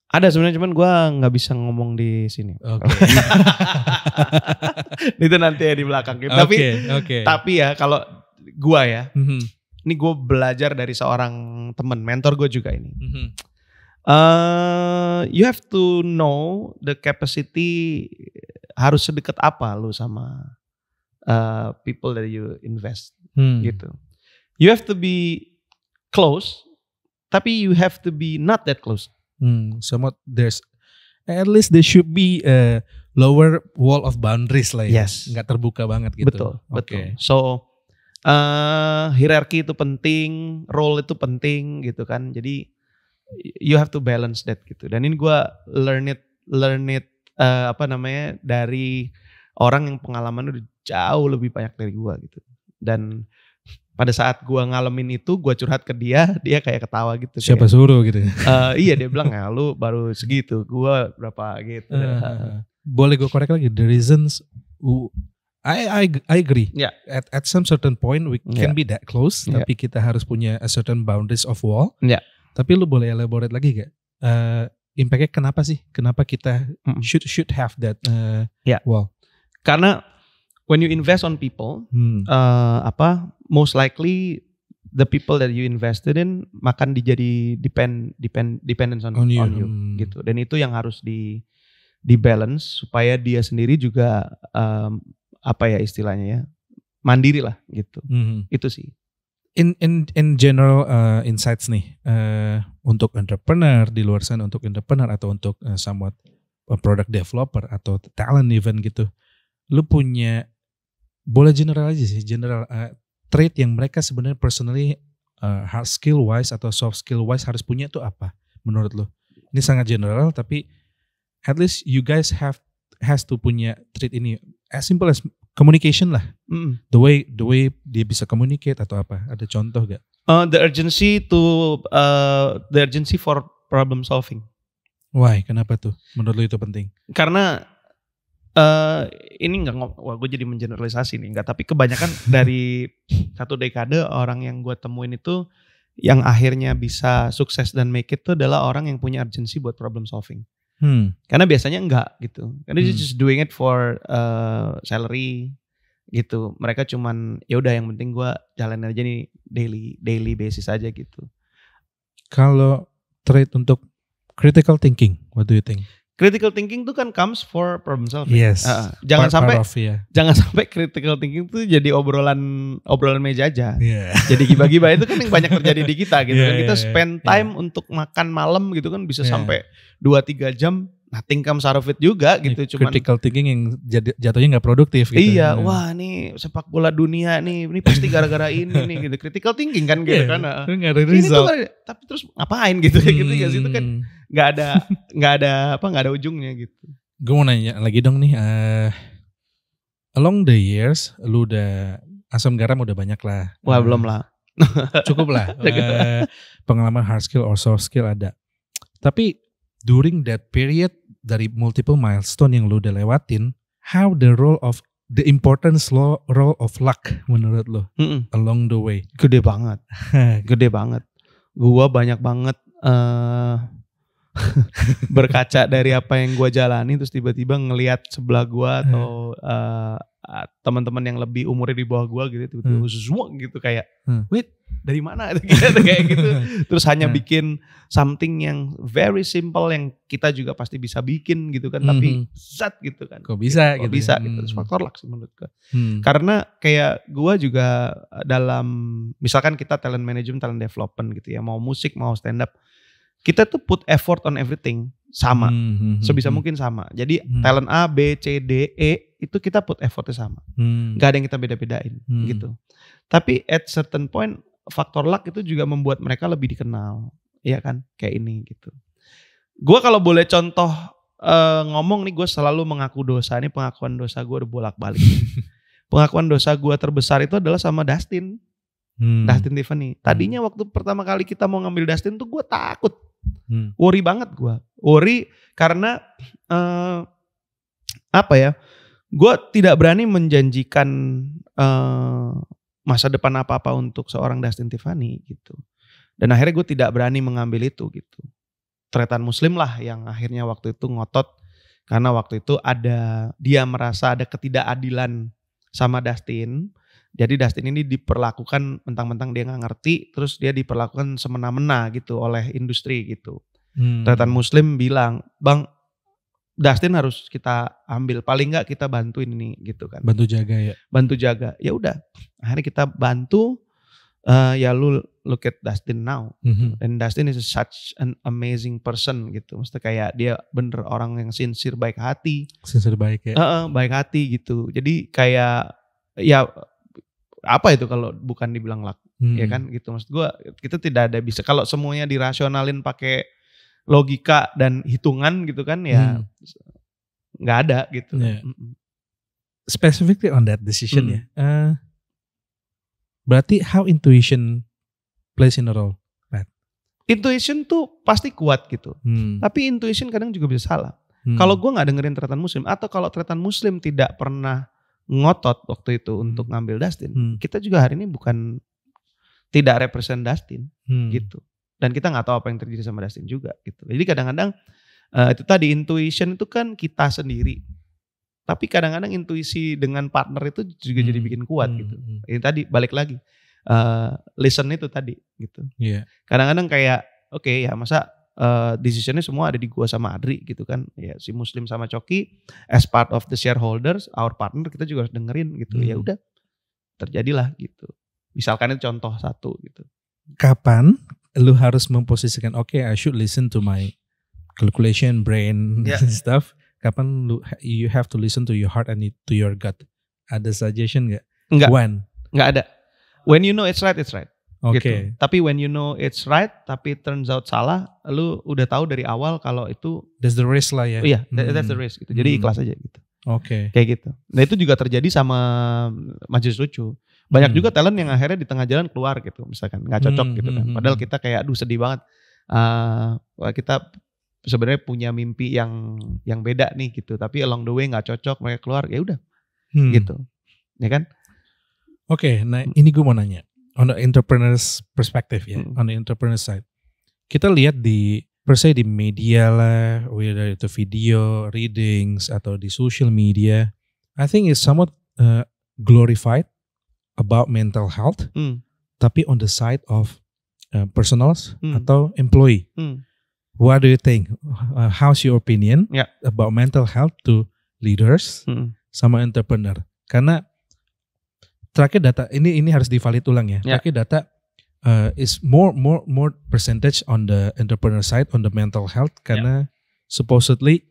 Ada sebenarnya cuman gue nggak bisa ngomong di sini. Oke. Okay. itu nanti ya di belakang. Gitu. Okay, tapi okay. tapi ya kalau gua ya, mm -hmm. ini gue belajar dari seorang temen mentor gue juga ini. Mm -hmm. uh, you have to know the capacity harus sedekat apa lu sama uh, people that you invest hmm. gitu. You have to be close, tapi you have to be not that close. Hmm, somewhat there's eh, at least there should be a lower wall of boundaries lah ya. Yes. Enggak terbuka banget gitu. Betul, okay. betul. So uh, hierarki itu penting, role itu penting gitu kan. Jadi you have to balance that gitu. Dan ini gue learn it, learn it uh, apa namanya dari orang yang pengalaman udah jauh lebih banyak dari gue gitu. Dan pada saat gua ngalamin itu gua curhat ke dia dia kayak ketawa gitu siapa kayak, suruh gitu uh, iya dia bilang ya lu baru segitu gua berapa gitu uh, boleh gua korek lagi the reasons who, I I I agree yeah. at at some certain point we yeah. can be that close yeah. tapi kita harus punya a certain boundaries of wall yeah. tapi lu boleh elaborate lagi gak uh, impactnya kenapa sih kenapa kita mm -mm. should should have that uh, yeah. wall karena when you invest on people, hmm. uh, apa most likely the people that you invested in makan dijadi depend depend dependence on, on you, on you hmm. gitu. Dan itu yang harus di di balance supaya dia sendiri juga um, apa ya istilahnya ya mandiri lah gitu. Hmm. Itu sih. In in in general uh, insights nih uh, untuk entrepreneur di luar sana untuk entrepreneur atau untuk uh, somewhat uh, product developer atau talent event gitu. Lu punya boleh general aja sih general uh, trait yang mereka sebenarnya personally uh, hard skill wise atau soft skill wise harus punya itu apa menurut lo? Ini sangat general tapi at least you guys have has to punya trait ini as simple as communication lah. Mm. The way the way dia bisa communicate atau apa? Ada contoh gak? Uh, the urgency to uh, the urgency for problem solving. Why? Kenapa tuh? Menurut lo itu penting? Karena uh, ini nggak wah gue jadi mengeneralisasi nih nggak tapi kebanyakan dari satu dekade orang yang gue temuin itu yang akhirnya bisa sukses dan make it itu adalah orang yang punya urgency buat problem solving. Hmm. Karena biasanya enggak gitu. Karena hmm. just doing it for uh, salary gitu. Mereka cuman ya udah yang penting gue jalan aja nih daily daily basis aja gitu. Kalau trade untuk critical thinking, what do you think? critical thinking tuh kan comes for problem solving. Ya? Yes. Uh, jangan sampai of, yeah. jangan sampai critical thinking itu jadi obrolan obrolan meja aja. Yeah. Jadi giba-giba itu kan yang banyak terjadi di kita gitu yeah, kan. Iya, kita yeah, iya. spend iya. time yeah. untuk makan malam gitu kan bisa yeah. sampai 2 3 jam Nah, tingkam sarafit juga gitu cuman critical thinking yang jatuhnya nggak produktif gitu. Iya, ya. wah ini sepak bola dunia nih, ini pasti gara-gara ini nih gitu. Critical thinking kan gitu yeah, kan. tuh, tapi terus ngapain gitu hmm. gitu ya gitu kan hmm nggak ada nggak ada apa nggak ada ujungnya gitu gue mau nanya lagi dong nih uh, along the years lu udah asam garam udah banyak lah wah uh, belum eh, lah cukup lah uh, pengalaman hard skill or soft skill ada tapi during that period dari multiple milestone yang lu udah lewatin how the role of the importance lo, role of luck menurut lo mm -mm. along the way gede banget gede banget gua banyak banget uh, berkaca dari apa yang gue jalani terus tiba-tiba ngelihat sebelah gue eh. atau uh, teman-teman yang lebih umurnya di bawah gue gitu tiba-tiba hmm. gitu kayak hmm. wait dari mana gitu, kayak gitu terus hanya hmm. bikin something yang very simple yang kita juga pasti bisa bikin gitu kan hmm. tapi zat gitu kan kok bisa kok gitu, bisa ya? gitu terus hmm. faktor lah sih menurut gue hmm. karena kayak gue juga dalam misalkan kita talent management talent development gitu ya mau musik mau stand up kita tuh put effort on everything sama hmm, hmm, hmm sebisa hmm. mungkin sama jadi hmm. talent A B C D E itu kita put effortnya sama hmm. Gak ada yang kita beda-bedain hmm. gitu tapi at certain point faktor luck itu juga membuat mereka lebih dikenal ya kan kayak ini gitu Gua kalau boleh contoh uh, ngomong nih gue selalu mengaku dosa ini pengakuan dosa gue udah bolak-balik pengakuan dosa gue terbesar itu adalah sama Dustin hmm. Dustin Tiffany tadinya hmm. waktu pertama kali kita mau ngambil Dustin tuh gue takut Hmm. Worry banget gue. Worry karena uh, apa ya? Gue tidak berani menjanjikan uh, masa depan apa-apa untuk seorang Dustin Tiffany gitu. Dan akhirnya gue tidak berani mengambil itu gitu. Tretan Muslim lah yang akhirnya waktu itu ngotot karena waktu itu ada dia merasa ada ketidakadilan sama Dustin jadi Dustin ini diperlakukan mentang-mentang dia nggak ngerti terus dia diperlakukan semena-mena gitu oleh industri gitu hmm. Tretan Muslim bilang bang Dustin harus kita ambil paling nggak kita bantuin ini gitu kan bantu jaga ya bantu jaga ya udah akhirnya kita bantu uh, ya lu look at Dustin now mm-hmm. and Dustin is such an amazing person gitu mesti kayak dia bener orang yang sincere baik hati sincere baik ya uh, uh, baik hati gitu jadi kayak ya apa itu kalau bukan dibilang laku iya hmm. ya kan gitu maksud gua kita tidak ada bisa kalau semuanya dirasionalin pakai logika dan hitungan gitu kan ya hmm. nggak hmm. ada gitu yeah. specifically on that decision hmm. ya uh, berarti how intuition plays in a role Pat? intuition tuh pasti kuat gitu hmm. tapi intuition kadang juga bisa salah hmm. kalau gua nggak dengerin tretan muslim atau kalau tretan muslim tidak pernah ngotot waktu itu hmm. untuk ngambil Dustin. Hmm. Kita juga hari ini bukan tidak represent Dustin hmm. gitu. Dan kita nggak tahu apa yang terjadi sama Dustin juga gitu. Jadi kadang-kadang uh, itu tadi intuition itu kan kita sendiri. Tapi kadang-kadang intuisi dengan partner itu juga hmm. jadi bikin kuat hmm. gitu. Ini tadi balik lagi uh, listen itu tadi gitu. Yeah. Kadang-kadang kayak oke okay, ya masa uh, decisionnya semua ada di gua sama Adri gitu kan ya si Muslim sama Coki as part of the shareholders our partner kita juga harus dengerin gitu ya hmm. ya udah terjadilah gitu misalkan itu contoh satu gitu kapan lu harus memposisikan oke okay, I should listen to my calculation brain yeah. stuff kapan lu you have to listen to your heart and to your gut ada suggestion gak? nggak When? nggak ada when you know it's right it's right Oke. Okay. Gitu. Tapi when you know it's right, tapi turns out salah, lu udah tahu dari awal kalau itu that's the risk lah ya. Iya, that's the hmm. risk. Gitu. Jadi hmm. ikhlas aja gitu. Oke. Okay. Kayak gitu. Nah itu juga terjadi sama majelis lucu. Banyak hmm. juga talent yang akhirnya di tengah jalan keluar gitu, misalkan nggak cocok hmm. gitu kan. Hmm, Padahal hmm. kita kayak aduh sedih banget. Uh, kita sebenarnya punya mimpi yang yang beda nih gitu, tapi along the way nggak cocok, mereka keluar ya udah hmm. gitu, ya kan? Oke, okay, nah ini gue mau nanya on the entrepreneurs perspective ya, hmm. on the entrepreneur side. Kita lihat di perse di media lah, whether itu video, readings atau di social media, I think it's somewhat uh, glorified about mental health, hmm. tapi on the side of uh, personals hmm. atau employee. Hmm. What do you think? Uh, how's your opinion yeah. about mental health to leaders hmm. sama entrepreneur? Karena terakhir data ini ini harus divalid ulang ya. Yeah. Terakhir data uh, is more more more percentage on the entrepreneur side on the mental health ya. karena yeah. supposedly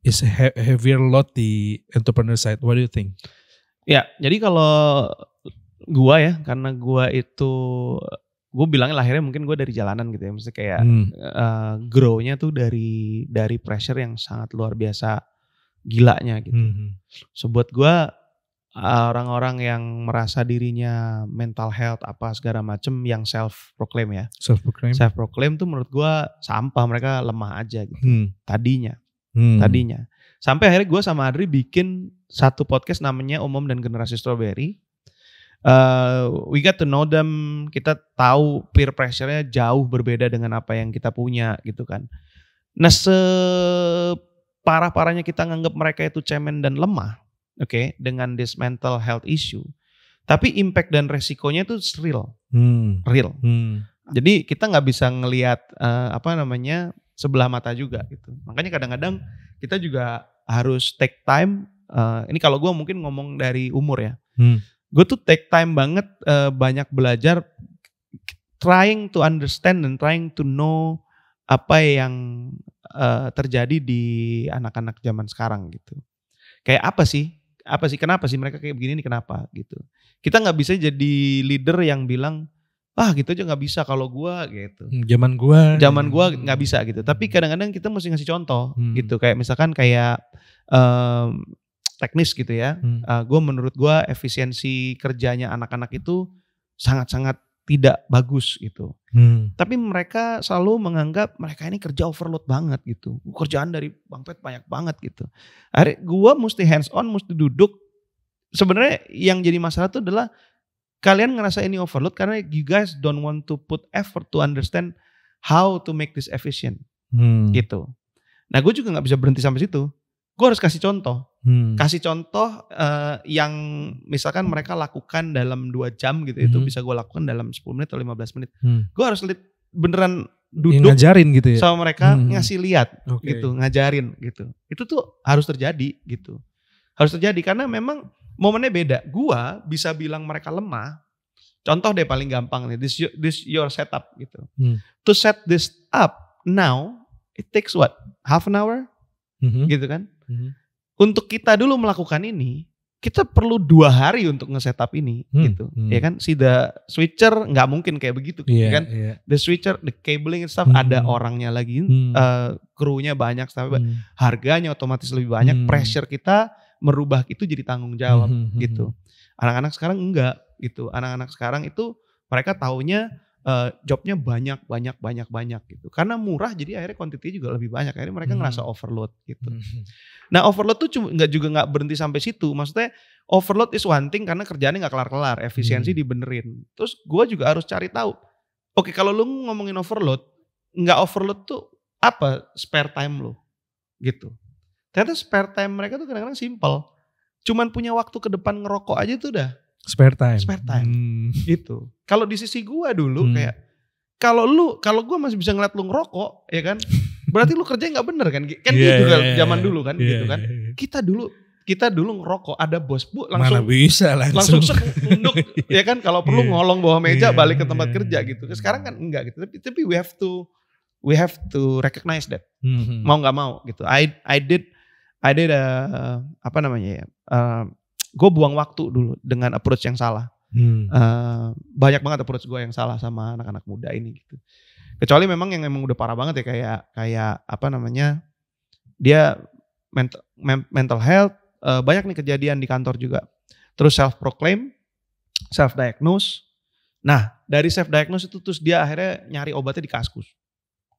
is heavier lot di entrepreneur side. What do you think? Ya, yeah, jadi kalau gua ya karena gua itu gue bilangnya lahirnya mungkin gue dari jalanan gitu ya, Maksudnya kayak hmm. uh, grow-nya tuh dari dari pressure yang sangat luar biasa gilanya gitu. Hmm. hmm. So buat gue Eh, orang-orang yang merasa dirinya mental health apa segala macem yang self proclaim ya self proclaim self proclaim tuh menurut gua sampah mereka lemah aja gitu hmm. tadinya hmm. tadinya sampai akhirnya gua sama Adri bikin satu podcast namanya Umum dan Generasi Strawberry uh, we got to know them kita tahu peer pressure-nya jauh berbeda dengan apa yang kita punya gitu kan nah separah parahnya kita nganggap mereka itu cemen dan lemah oke okay, dengan this mental health issue tapi impact dan resikonya itu real hmm. real hmm. jadi kita nggak bisa ngelihat uh, apa namanya sebelah mata juga gitu makanya kadang-kadang kita juga harus take time uh, ini kalau gue mungkin ngomong dari umur ya hmm. gue tuh take time banget uh, banyak belajar trying to understand dan trying to know apa yang uh, terjadi di anak-anak zaman sekarang gitu kayak apa sih apa sih kenapa sih mereka kayak begini nih kenapa gitu kita nggak bisa jadi leader yang bilang ah gitu aja nggak bisa kalau gua gitu hmm, zaman gua zaman gua hmm. nggak bisa gitu tapi hmm. kadang-kadang kita mesti ngasih contoh hmm. gitu kayak misalkan kayak um, teknis gitu ya hmm. uh, gua menurut gua efisiensi kerjanya anak-anak itu sangat-sangat tidak bagus gitu. Hmm. Tapi mereka selalu menganggap mereka ini kerja overload banget gitu. Kerjaan dari Bang Pet banyak banget gitu. Hari gua mesti hands on, mesti duduk. Sebenarnya yang jadi masalah itu adalah kalian ngerasa ini overload karena you guys don't want to put effort to understand how to make this efficient. Hmm. Gitu. Nah, gue juga nggak bisa berhenti sampai situ gue harus kasih contoh hmm. kasih contoh uh, yang misalkan mereka lakukan dalam dua jam gitu hmm. itu bisa gue lakukan dalam 10 menit atau 15 menit hmm. gue harus lihat beneran duduk yang ngajarin gitu ya sama mereka hmm. hmm. ngasih lihat okay. gitu ngajarin gitu itu tuh harus terjadi gitu harus terjadi karena memang momennya beda Gue bisa bilang mereka lemah contoh deh paling gampang nih this your, this your setup gitu hmm. to set this up now it takes what half an hour mm -hmm. gitu kan Mhm. Untuk kita dulu melakukan ini, kita perlu dua hari untuk nge-setup ini hmm, gitu hmm. ya kan si the switcher nggak mungkin kayak begitu yeah, ya kan yeah. the switcher the cabling and stuff hmm. ada orangnya lagi hmm. uh, krunya banyak tapi hmm. harganya otomatis lebih banyak hmm. pressure kita merubah itu jadi tanggung jawab hmm, hmm, hmm gitu hmm. anak-anak sekarang enggak gitu anak-anak sekarang itu mereka taunya uh, jobnya banyak banyak banyak banyak gitu karena murah jadi akhirnya quantity juga lebih banyak akhirnya mereka hmm. ngerasa overload gitu hmm. nah overload tuh cuma nggak juga nggak berhenti sampai situ maksudnya overload is one thing karena kerjanya nggak kelar kelar efisiensi hmm. dibenerin terus gue juga harus cari tahu oke kalau lu ngomongin overload nggak overload tuh apa spare time lo gitu ternyata spare time mereka tuh kadang-kadang simple cuman punya waktu ke depan ngerokok aja tuh dah. Spare time. Spare time. Hmm. Itu. Kalau di sisi gua dulu hmm. kayak kalau lu kalau gua masih bisa ngeliat lu ngerokok ya kan? Berarti lu kerja nggak bener kan? Kan yeah, gitu, iya, kan, iya, iya. kan, gitu kan zaman dulu kan yeah, gitu kan. Yeah, Kita dulu kita dulu ngerokok ada bos bu langsung Mana bisa langsung, langsung tunduk ya kan kalau perlu yeah. ngolong bawah meja yeah, balik ke tempat yeah. kerja gitu sekarang kan enggak gitu tapi tapi we have to we have to recognize that mm -hmm. mau nggak mau gitu I I did I did a, apa namanya ya uh, gue buang waktu dulu dengan approach yang salah. Hmm. Uh, banyak banget approach gue yang salah sama anak-anak muda ini gitu. Kecuali memang yang emang udah parah banget ya kayak kayak apa namanya dia mental mental health uh, banyak nih kejadian di kantor juga. Terus self proclaim, self diagnose. Nah dari self diagnose itu terus dia akhirnya nyari obatnya di kaskus.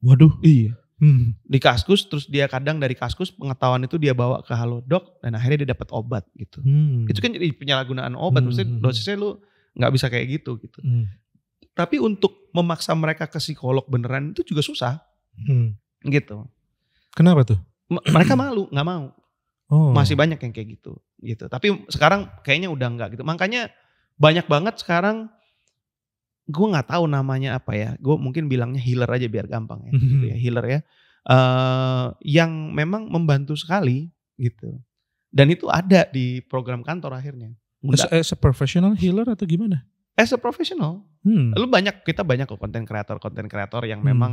Waduh. Iya. Hmm. Di Kaskus terus dia kadang dari Kaskus pengetahuan itu dia bawa ke Halodoc dan akhirnya dia dapat obat gitu. Hmm. Itu kan jadi penyalahgunaan obat. Hmm. Maksudnya hmm, hmm. dosisnya lu nggak bisa kayak gitu gitu. Hmm. Tapi untuk memaksa mereka ke psikolog beneran itu juga susah. Hmm. Gitu. Kenapa tuh? Mereka malu, nggak mau. Oh. Masih banyak yang kayak gitu, gitu. Tapi sekarang kayaknya udah nggak gitu. Makanya banyak banget sekarang gue nggak tahu namanya apa ya gue mungkin bilangnya healer aja biar gampang ya mm -hmm. gitu ya healer ya uh, yang memang membantu sekali gitu dan itu ada di program kantor akhirnya as, as a professional healer atau gimana as a professional hmm. lu banyak kita banyak kok konten kreator konten kreator yang hmm. memang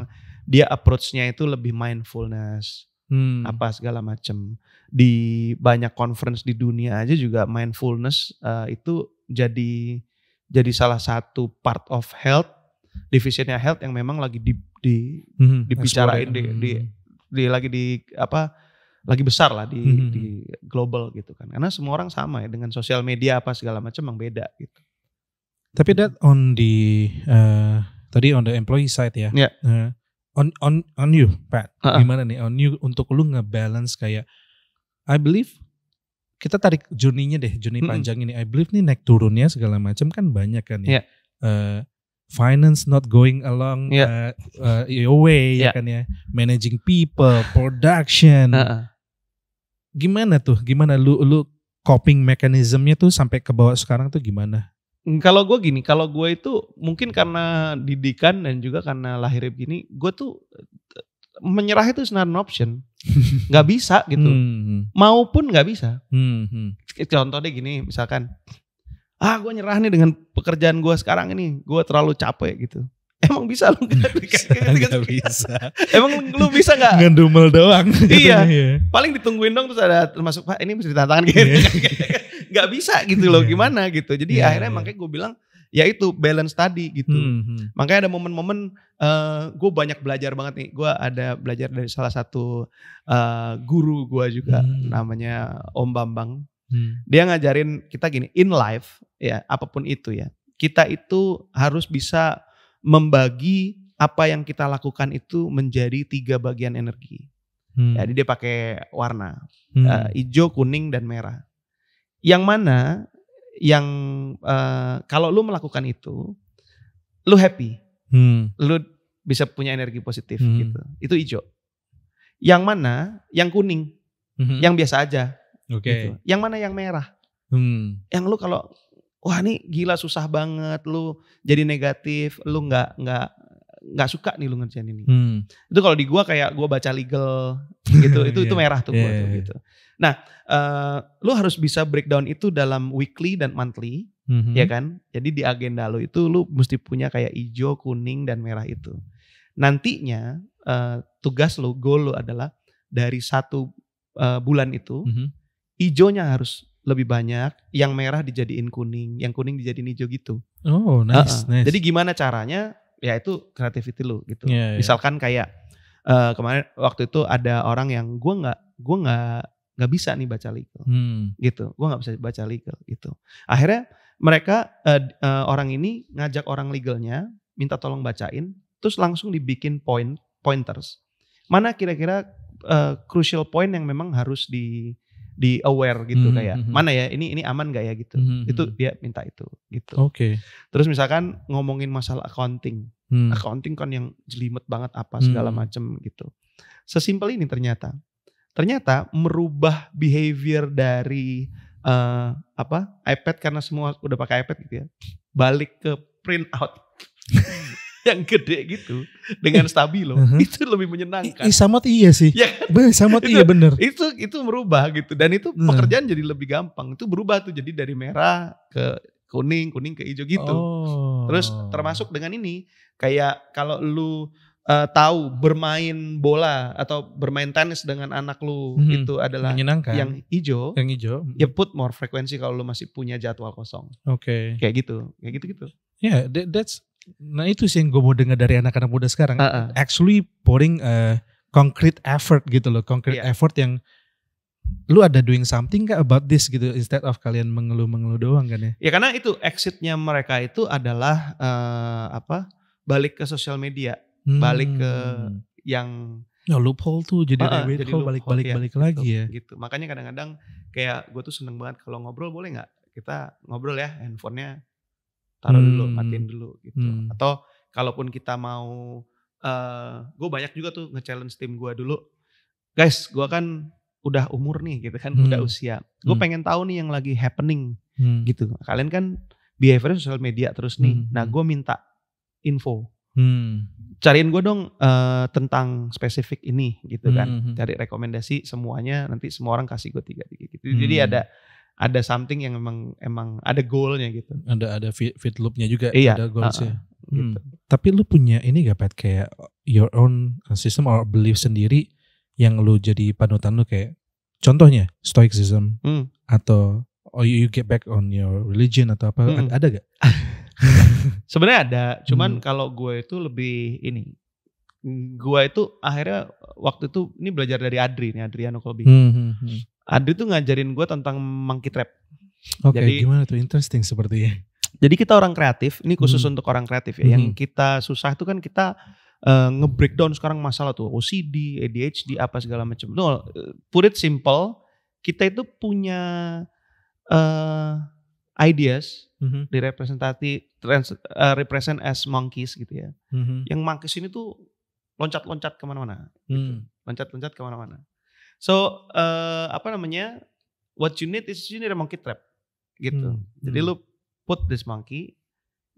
dia approachnya itu lebih mindfulness hmm. apa segala macam di banyak conference di dunia aja juga mindfulness uh, itu jadi jadi salah satu part of health divisionnya health yang memang lagi di, di hmm, dibicarain di, di, mm-hmm. di lagi di apa lagi besar lah di, hmm. di global gitu kan karena semua orang sama ya dengan sosial media apa segala macam yang beda gitu. Tapi that on the uh, tadi on the employee side ya. Yeah. Ya. Uh, on on on you Pat, uh -uh. gimana nih on you untuk lu ngebalance kayak I believe kita tarik journey-nya deh, journey hmm panjang ini. I believe nih naik turunnya segala macam kan banyak kan ya. Yeah. Uh, finance not going along yeah. uh, uh, your way ya yeah. ya kan ya. Managing people, production. Gimana tuh? Gimana lu lu coping mekanismenya tuh sampai ke bawah sekarang tuh gimana? Hmm, kalau gue gini, kalau gue itu mungkin karena didikan dan juga karena lahir begini, gue tuh menyerah itu not an option. nggak bisa gitu hmm, hmm. maupun nggak bisa hmm. hmm. contoh deh gini misalkan ah gue nyerah nih dengan pekerjaan gue sekarang ini gue terlalu capek gitu emang bisa lu gak bisa, gitu kan? bisa. emang lu bisa gak ngedumel doang iya ya. paling ditungguin dong terus ada termasuk pak ini mesti ditantangan gitu iya. nggak bisa gitu loh iya. gimana gitu jadi iya, akhirnya yeah. makanya gue bilang Ya itu balance tadi gitu. Hmm, hmm. Makanya ada momen-momen uh, eh, gue banyak belajar banget nih. Gue ada belajar dari salah satu uh, guru gue juga hmm. namanya Om Bambang. Hmm. Dia ngajarin kita gini, in life ya apapun itu ya. Kita itu harus bisa membagi apa yang kita lakukan itu menjadi tiga bagian energi. Hmm. Jadi dia pakai warna hmm. uh, hijau, kuning, dan merah. Yang mana yang uh, kalau lu melakukan itu lu happy hmm. lu bisa punya energi positif hmm. gitu itu hijau yang mana yang kuning hmm. yang biasa aja oke okay. gitu. yang mana yang merah hmm. yang lu kalau wah ini gila susah banget lu jadi negatif lu nggak nggak nggak suka nih lu ngerjain ini hmm. itu kalau di gua kayak gua baca legal gitu itu yeah. itu iya. merah tuh yeah. gua iya, tuh iya. gitu Nah, uh, lu harus bisa breakdown itu dalam weekly dan monthly, mm-hmm. ya kan? Jadi di agenda lu itu lu mesti punya kayak hijau, kuning dan merah itu. Nantinya uh, tugas lu, goal lu adalah dari satu uh, bulan itu mm-hmm. hijaunya harus lebih banyak, yang merah dijadiin kuning, yang kuning dijadiin hijau gitu. Oh, nice, uh-uh. nice. Jadi gimana caranya? Ya itu kreativiti lu gitu. Yeah, iya. Misalkan yeah. kayak uh, kemarin waktu itu ada orang yang gua nggak gue nggak nggak bisa nih baca legal hmm. gitu gue nggak bisa baca legal gitu akhirnya mereka uh, uh, orang ini ngajak orang legalnya minta tolong bacain terus langsung dibikin point pointers mana kira-kira uh, crucial point yang memang harus di di aware gitu mm -hmm. kayak hmm. mana ya ini ini aman gak ya gitu mm -hmm. itu hmm. dia minta itu gitu oke okay. terus misalkan ngomongin masalah accounting mm. accounting kan yang jelimet banget apa hmm. segala mm. macem gitu sesimpel ini ternyata ternyata merubah behavior dari uh, apa iPad karena semua udah pakai iPad gitu ya balik ke print out yang gede gitu dengan eh, stabilo uh -huh. itu lebih menyenangkan. I, sama iya sih. Ya kan? sama itu, iya bener. Itu itu merubah gitu dan itu hmm. pekerjaan jadi lebih gampang. Itu berubah tuh jadi dari merah ke kuning, kuning ke hijau gitu. Oh. Terus termasuk dengan ini kayak kalau lu uh, tahu bermain bola atau bermain tenis dengan anak lu hmm, itu adalah menyenangkan. yang hijau. Yang hijau. Mhm. Ya put more frekuensi kalau lu masih punya jadwal kosong. Oke. Okay. Kayak gitu, kayak gitu-gitu. Ya, yeah, that, that's nah itu sih yang gue mau dengar dari anak-anak muda sekarang. Uh -uh. Actually putting a eh, concrete effort gitu loh, concrete yeah. effort yang lu ada doing something gak about this gitu instead of kalian mengeluh-mengeluh doang kan ya? Ya karena itu exitnya mereka itu adalah uh, apa? balik ke sosial media hmm. balik ke hmm. yang ya loophole tuh jadi uh, rabbit hole balik-balik ya, balik gitu, lagi gitu, ya. Gitu. Makanya kadang-kadang kayak gue tuh seneng banget kalau ngobrol boleh nggak kita ngobrol ya handphonenya taruh hmm. dulu matiin dulu gitu. Hmm. Atau kalaupun kita mau uh, eh, gue banyak juga tuh nge-challenge tim gue dulu. Guys, gue kan udah umur nih gitu kan, hmm. udah usia. Gue hmm. pengen tahu nih yang lagi happening hmm. gitu. Kalian kan behavior sosial media terus nih. Hmm. Nah, gue minta info Hmm. Cariin gue dong uh, tentang spesifik ini gitu kan. Hmm, hmm, hmm. Cari rekomendasi semuanya nanti semua orang kasih gue tiga tiga gitu. Hmm. Jadi ada ada something yang emang emang ada goalnya gitu. Ada ada fit, fit loopnya juga. Iya. Ada goalsnya. Uh, uh, gitu. Tapi lu punya ini gak Pat kayak your own uh, system or belief sendiri yang lu jadi panutan lu kayak contohnya stoicism hmm. atau or you, you get back on your religion atau apa hmm. ada, ada gak? Sebenarnya ada, cuman hmm. kalau gue itu lebih ini. Gue itu akhirnya waktu itu ini belajar dari Adri nih, Adriano Kobi Hmm, hmm, hmm. Adri tuh ngajarin gue tentang monkey trap. Oke, okay, gimana tuh interesting sepertinya. Jadi kita orang kreatif, ini khusus hmm. untuk orang kreatif ya. Hmm. Yang kita susah itu kan kita uh, nge-breakdown sekarang masalah tuh OCD, ADHD apa segala macam. Tuh, eh, put it simple, kita itu punya uh, ideas mm-hmm. direpresentasi trans, uh, represent as monkeys gitu ya. Mm-hmm. Yang monkeys ini tuh loncat-loncat kemana-mana, mm. gitu. Hmm. loncat-loncat kemana-mana. So uh, apa namanya? What you need is you need a monkey trap, gitu. Mm-hmm. Jadi hmm. lu put this monkey,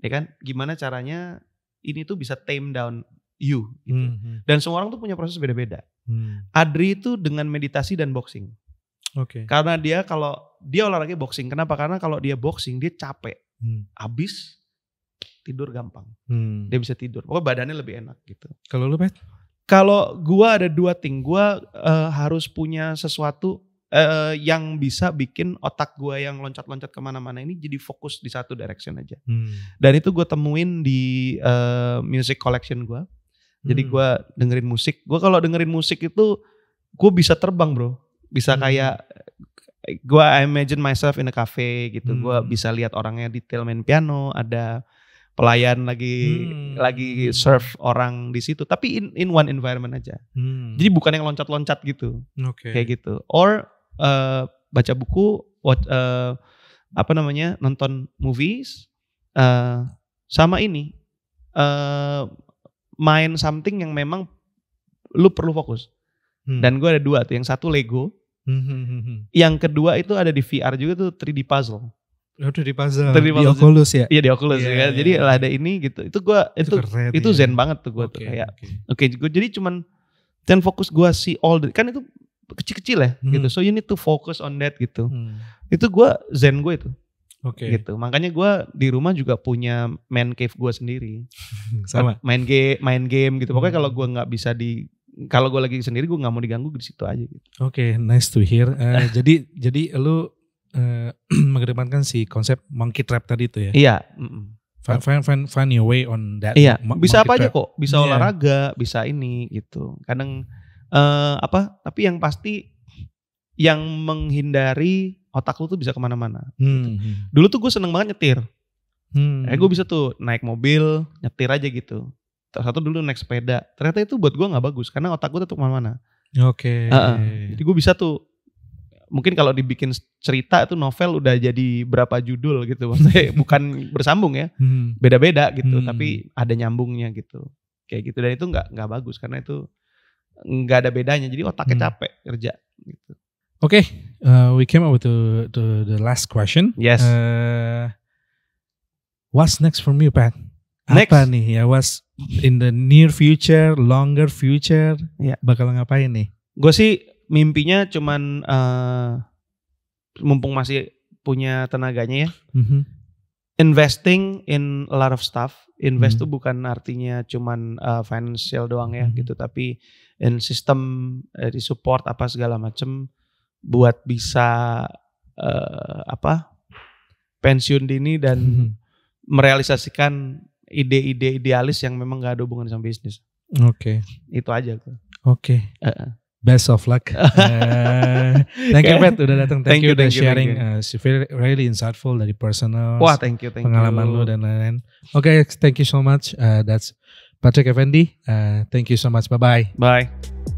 ya kan? Gimana caranya ini tuh bisa tame down you? Gitu. Mm-hmm. Dan semua orang tuh punya proses beda-beda. Mm. Adri itu dengan meditasi dan boxing. Oke. Okay. Karena dia kalau dia olahraga boxing. Kenapa? Karena kalau dia boxing dia capek, hmm. abis tidur gampang. Hmm. Dia bisa tidur. Pokoknya badannya lebih enak gitu. Kalau lu, Pet? Kalau gua ada dua ting, gua uh, harus punya sesuatu uh, yang bisa bikin otak gua yang loncat-loncat kemana-mana ini jadi fokus di satu direction aja. Hmm. Dan itu gua temuin di uh, music collection gua. Jadi hmm. gua dengerin musik. gua kalau dengerin musik itu gua bisa terbang bro. Bisa hmm. kayak gue I imagine myself in a cafe gitu hmm. gue bisa lihat orangnya detail main piano ada pelayan lagi hmm. lagi serve orang di situ tapi in in one environment aja hmm. jadi bukan yang loncat-loncat gitu okay. kayak gitu or uh, baca buku watch, uh, apa namanya nonton movies uh, sama ini uh, main something yang memang lu perlu fokus hmm. dan gue ada dua tuh yang satu Lego yang kedua itu ada di VR juga tuh 3D puzzle. Oh, 3D puzzle. 3D puzzle. Di Oculus ya? Iya di Oculus yeah, ya. Iya, jadi yeah. ada ini gitu. Itu gua itu itu, keren, itu zen iya. zen banget tuh gua okay, tuh kayak. Oke, okay. okay, jadi cuman dan fokus gua si all the, kan itu kecil-kecil ya hmm. gitu. So you need to focus on that gitu. Hmm. Itu gua zen gua itu. Oke. Okay. Gitu. Makanya gua di rumah juga punya man cave gua sendiri. Sama. Main game, main game gitu. Pokoknya hmm. kalau gua nggak bisa di kalau gue lagi sendiri gue nggak mau diganggu di situ aja gitu. Oke, okay, nice to hear. Uh, jadi jadi lu uh, mengedepankan si konsep monkey trap tadi itu ya? Iya. Mm -mm. Find, find, find, find your way on that. Iya. Bisa apa trap. aja kok. Bisa yeah. olahraga, bisa ini gitu. Kadang uh, apa? Tapi yang pasti yang menghindari otak lu tuh bisa kemana-mana. Gitu. Hmm. Gitu. Dulu tuh gue seneng banget nyetir. Hmm. Eh gue bisa tuh naik mobil, nyetir aja gitu satu dulu naik sepeda ternyata itu buat gue nggak bagus karena otak gue tuh kemana-mana oke okay. uh, jadi gue bisa tuh mungkin kalau dibikin cerita itu novel udah jadi berapa judul gitu bukan bersambung ya hmm. beda-beda gitu hmm. tapi ada nyambungnya gitu kayak gitu dan itu nggak nggak bagus karena itu nggak ada bedanya jadi otaknya hmm. capek kerja gitu oke okay. uh, we came up with to the last question yes uh, what's next for me, Pat next. apa nih ya what's in the near future, longer future, ya. bakal ngapain nih? Gue sih mimpinya cuman uh, mumpung masih punya tenaganya ya. Mm -hmm. Investing in a lot of stuff. Invest mm -hmm. tuh mm-hmm. bukan artinya cuman uh, financial doang ya mm -hmm. gitu, tapi in system, uh, di support apa segala macem buat bisa uh, apa pensiun dini dan mm -hmm. merealisasikan ide-ide idealis yang memang nggak ada hubungan sama bisnis. Oke. Okay. Itu aja Oke. Okay. Uh, Best of luck. uh, thank you Pat udah datang. Thank, thank you, you thank sharing. You, thank you. Uh, really insightful dari personal. Wah, thank you, thank pengalaman you. lu dan lain-lain. Oke, okay, thank you so much. Uh, that's Patrick Effendi. Uh, thank you so much. Bye-bye. Bye. -bye. Bye.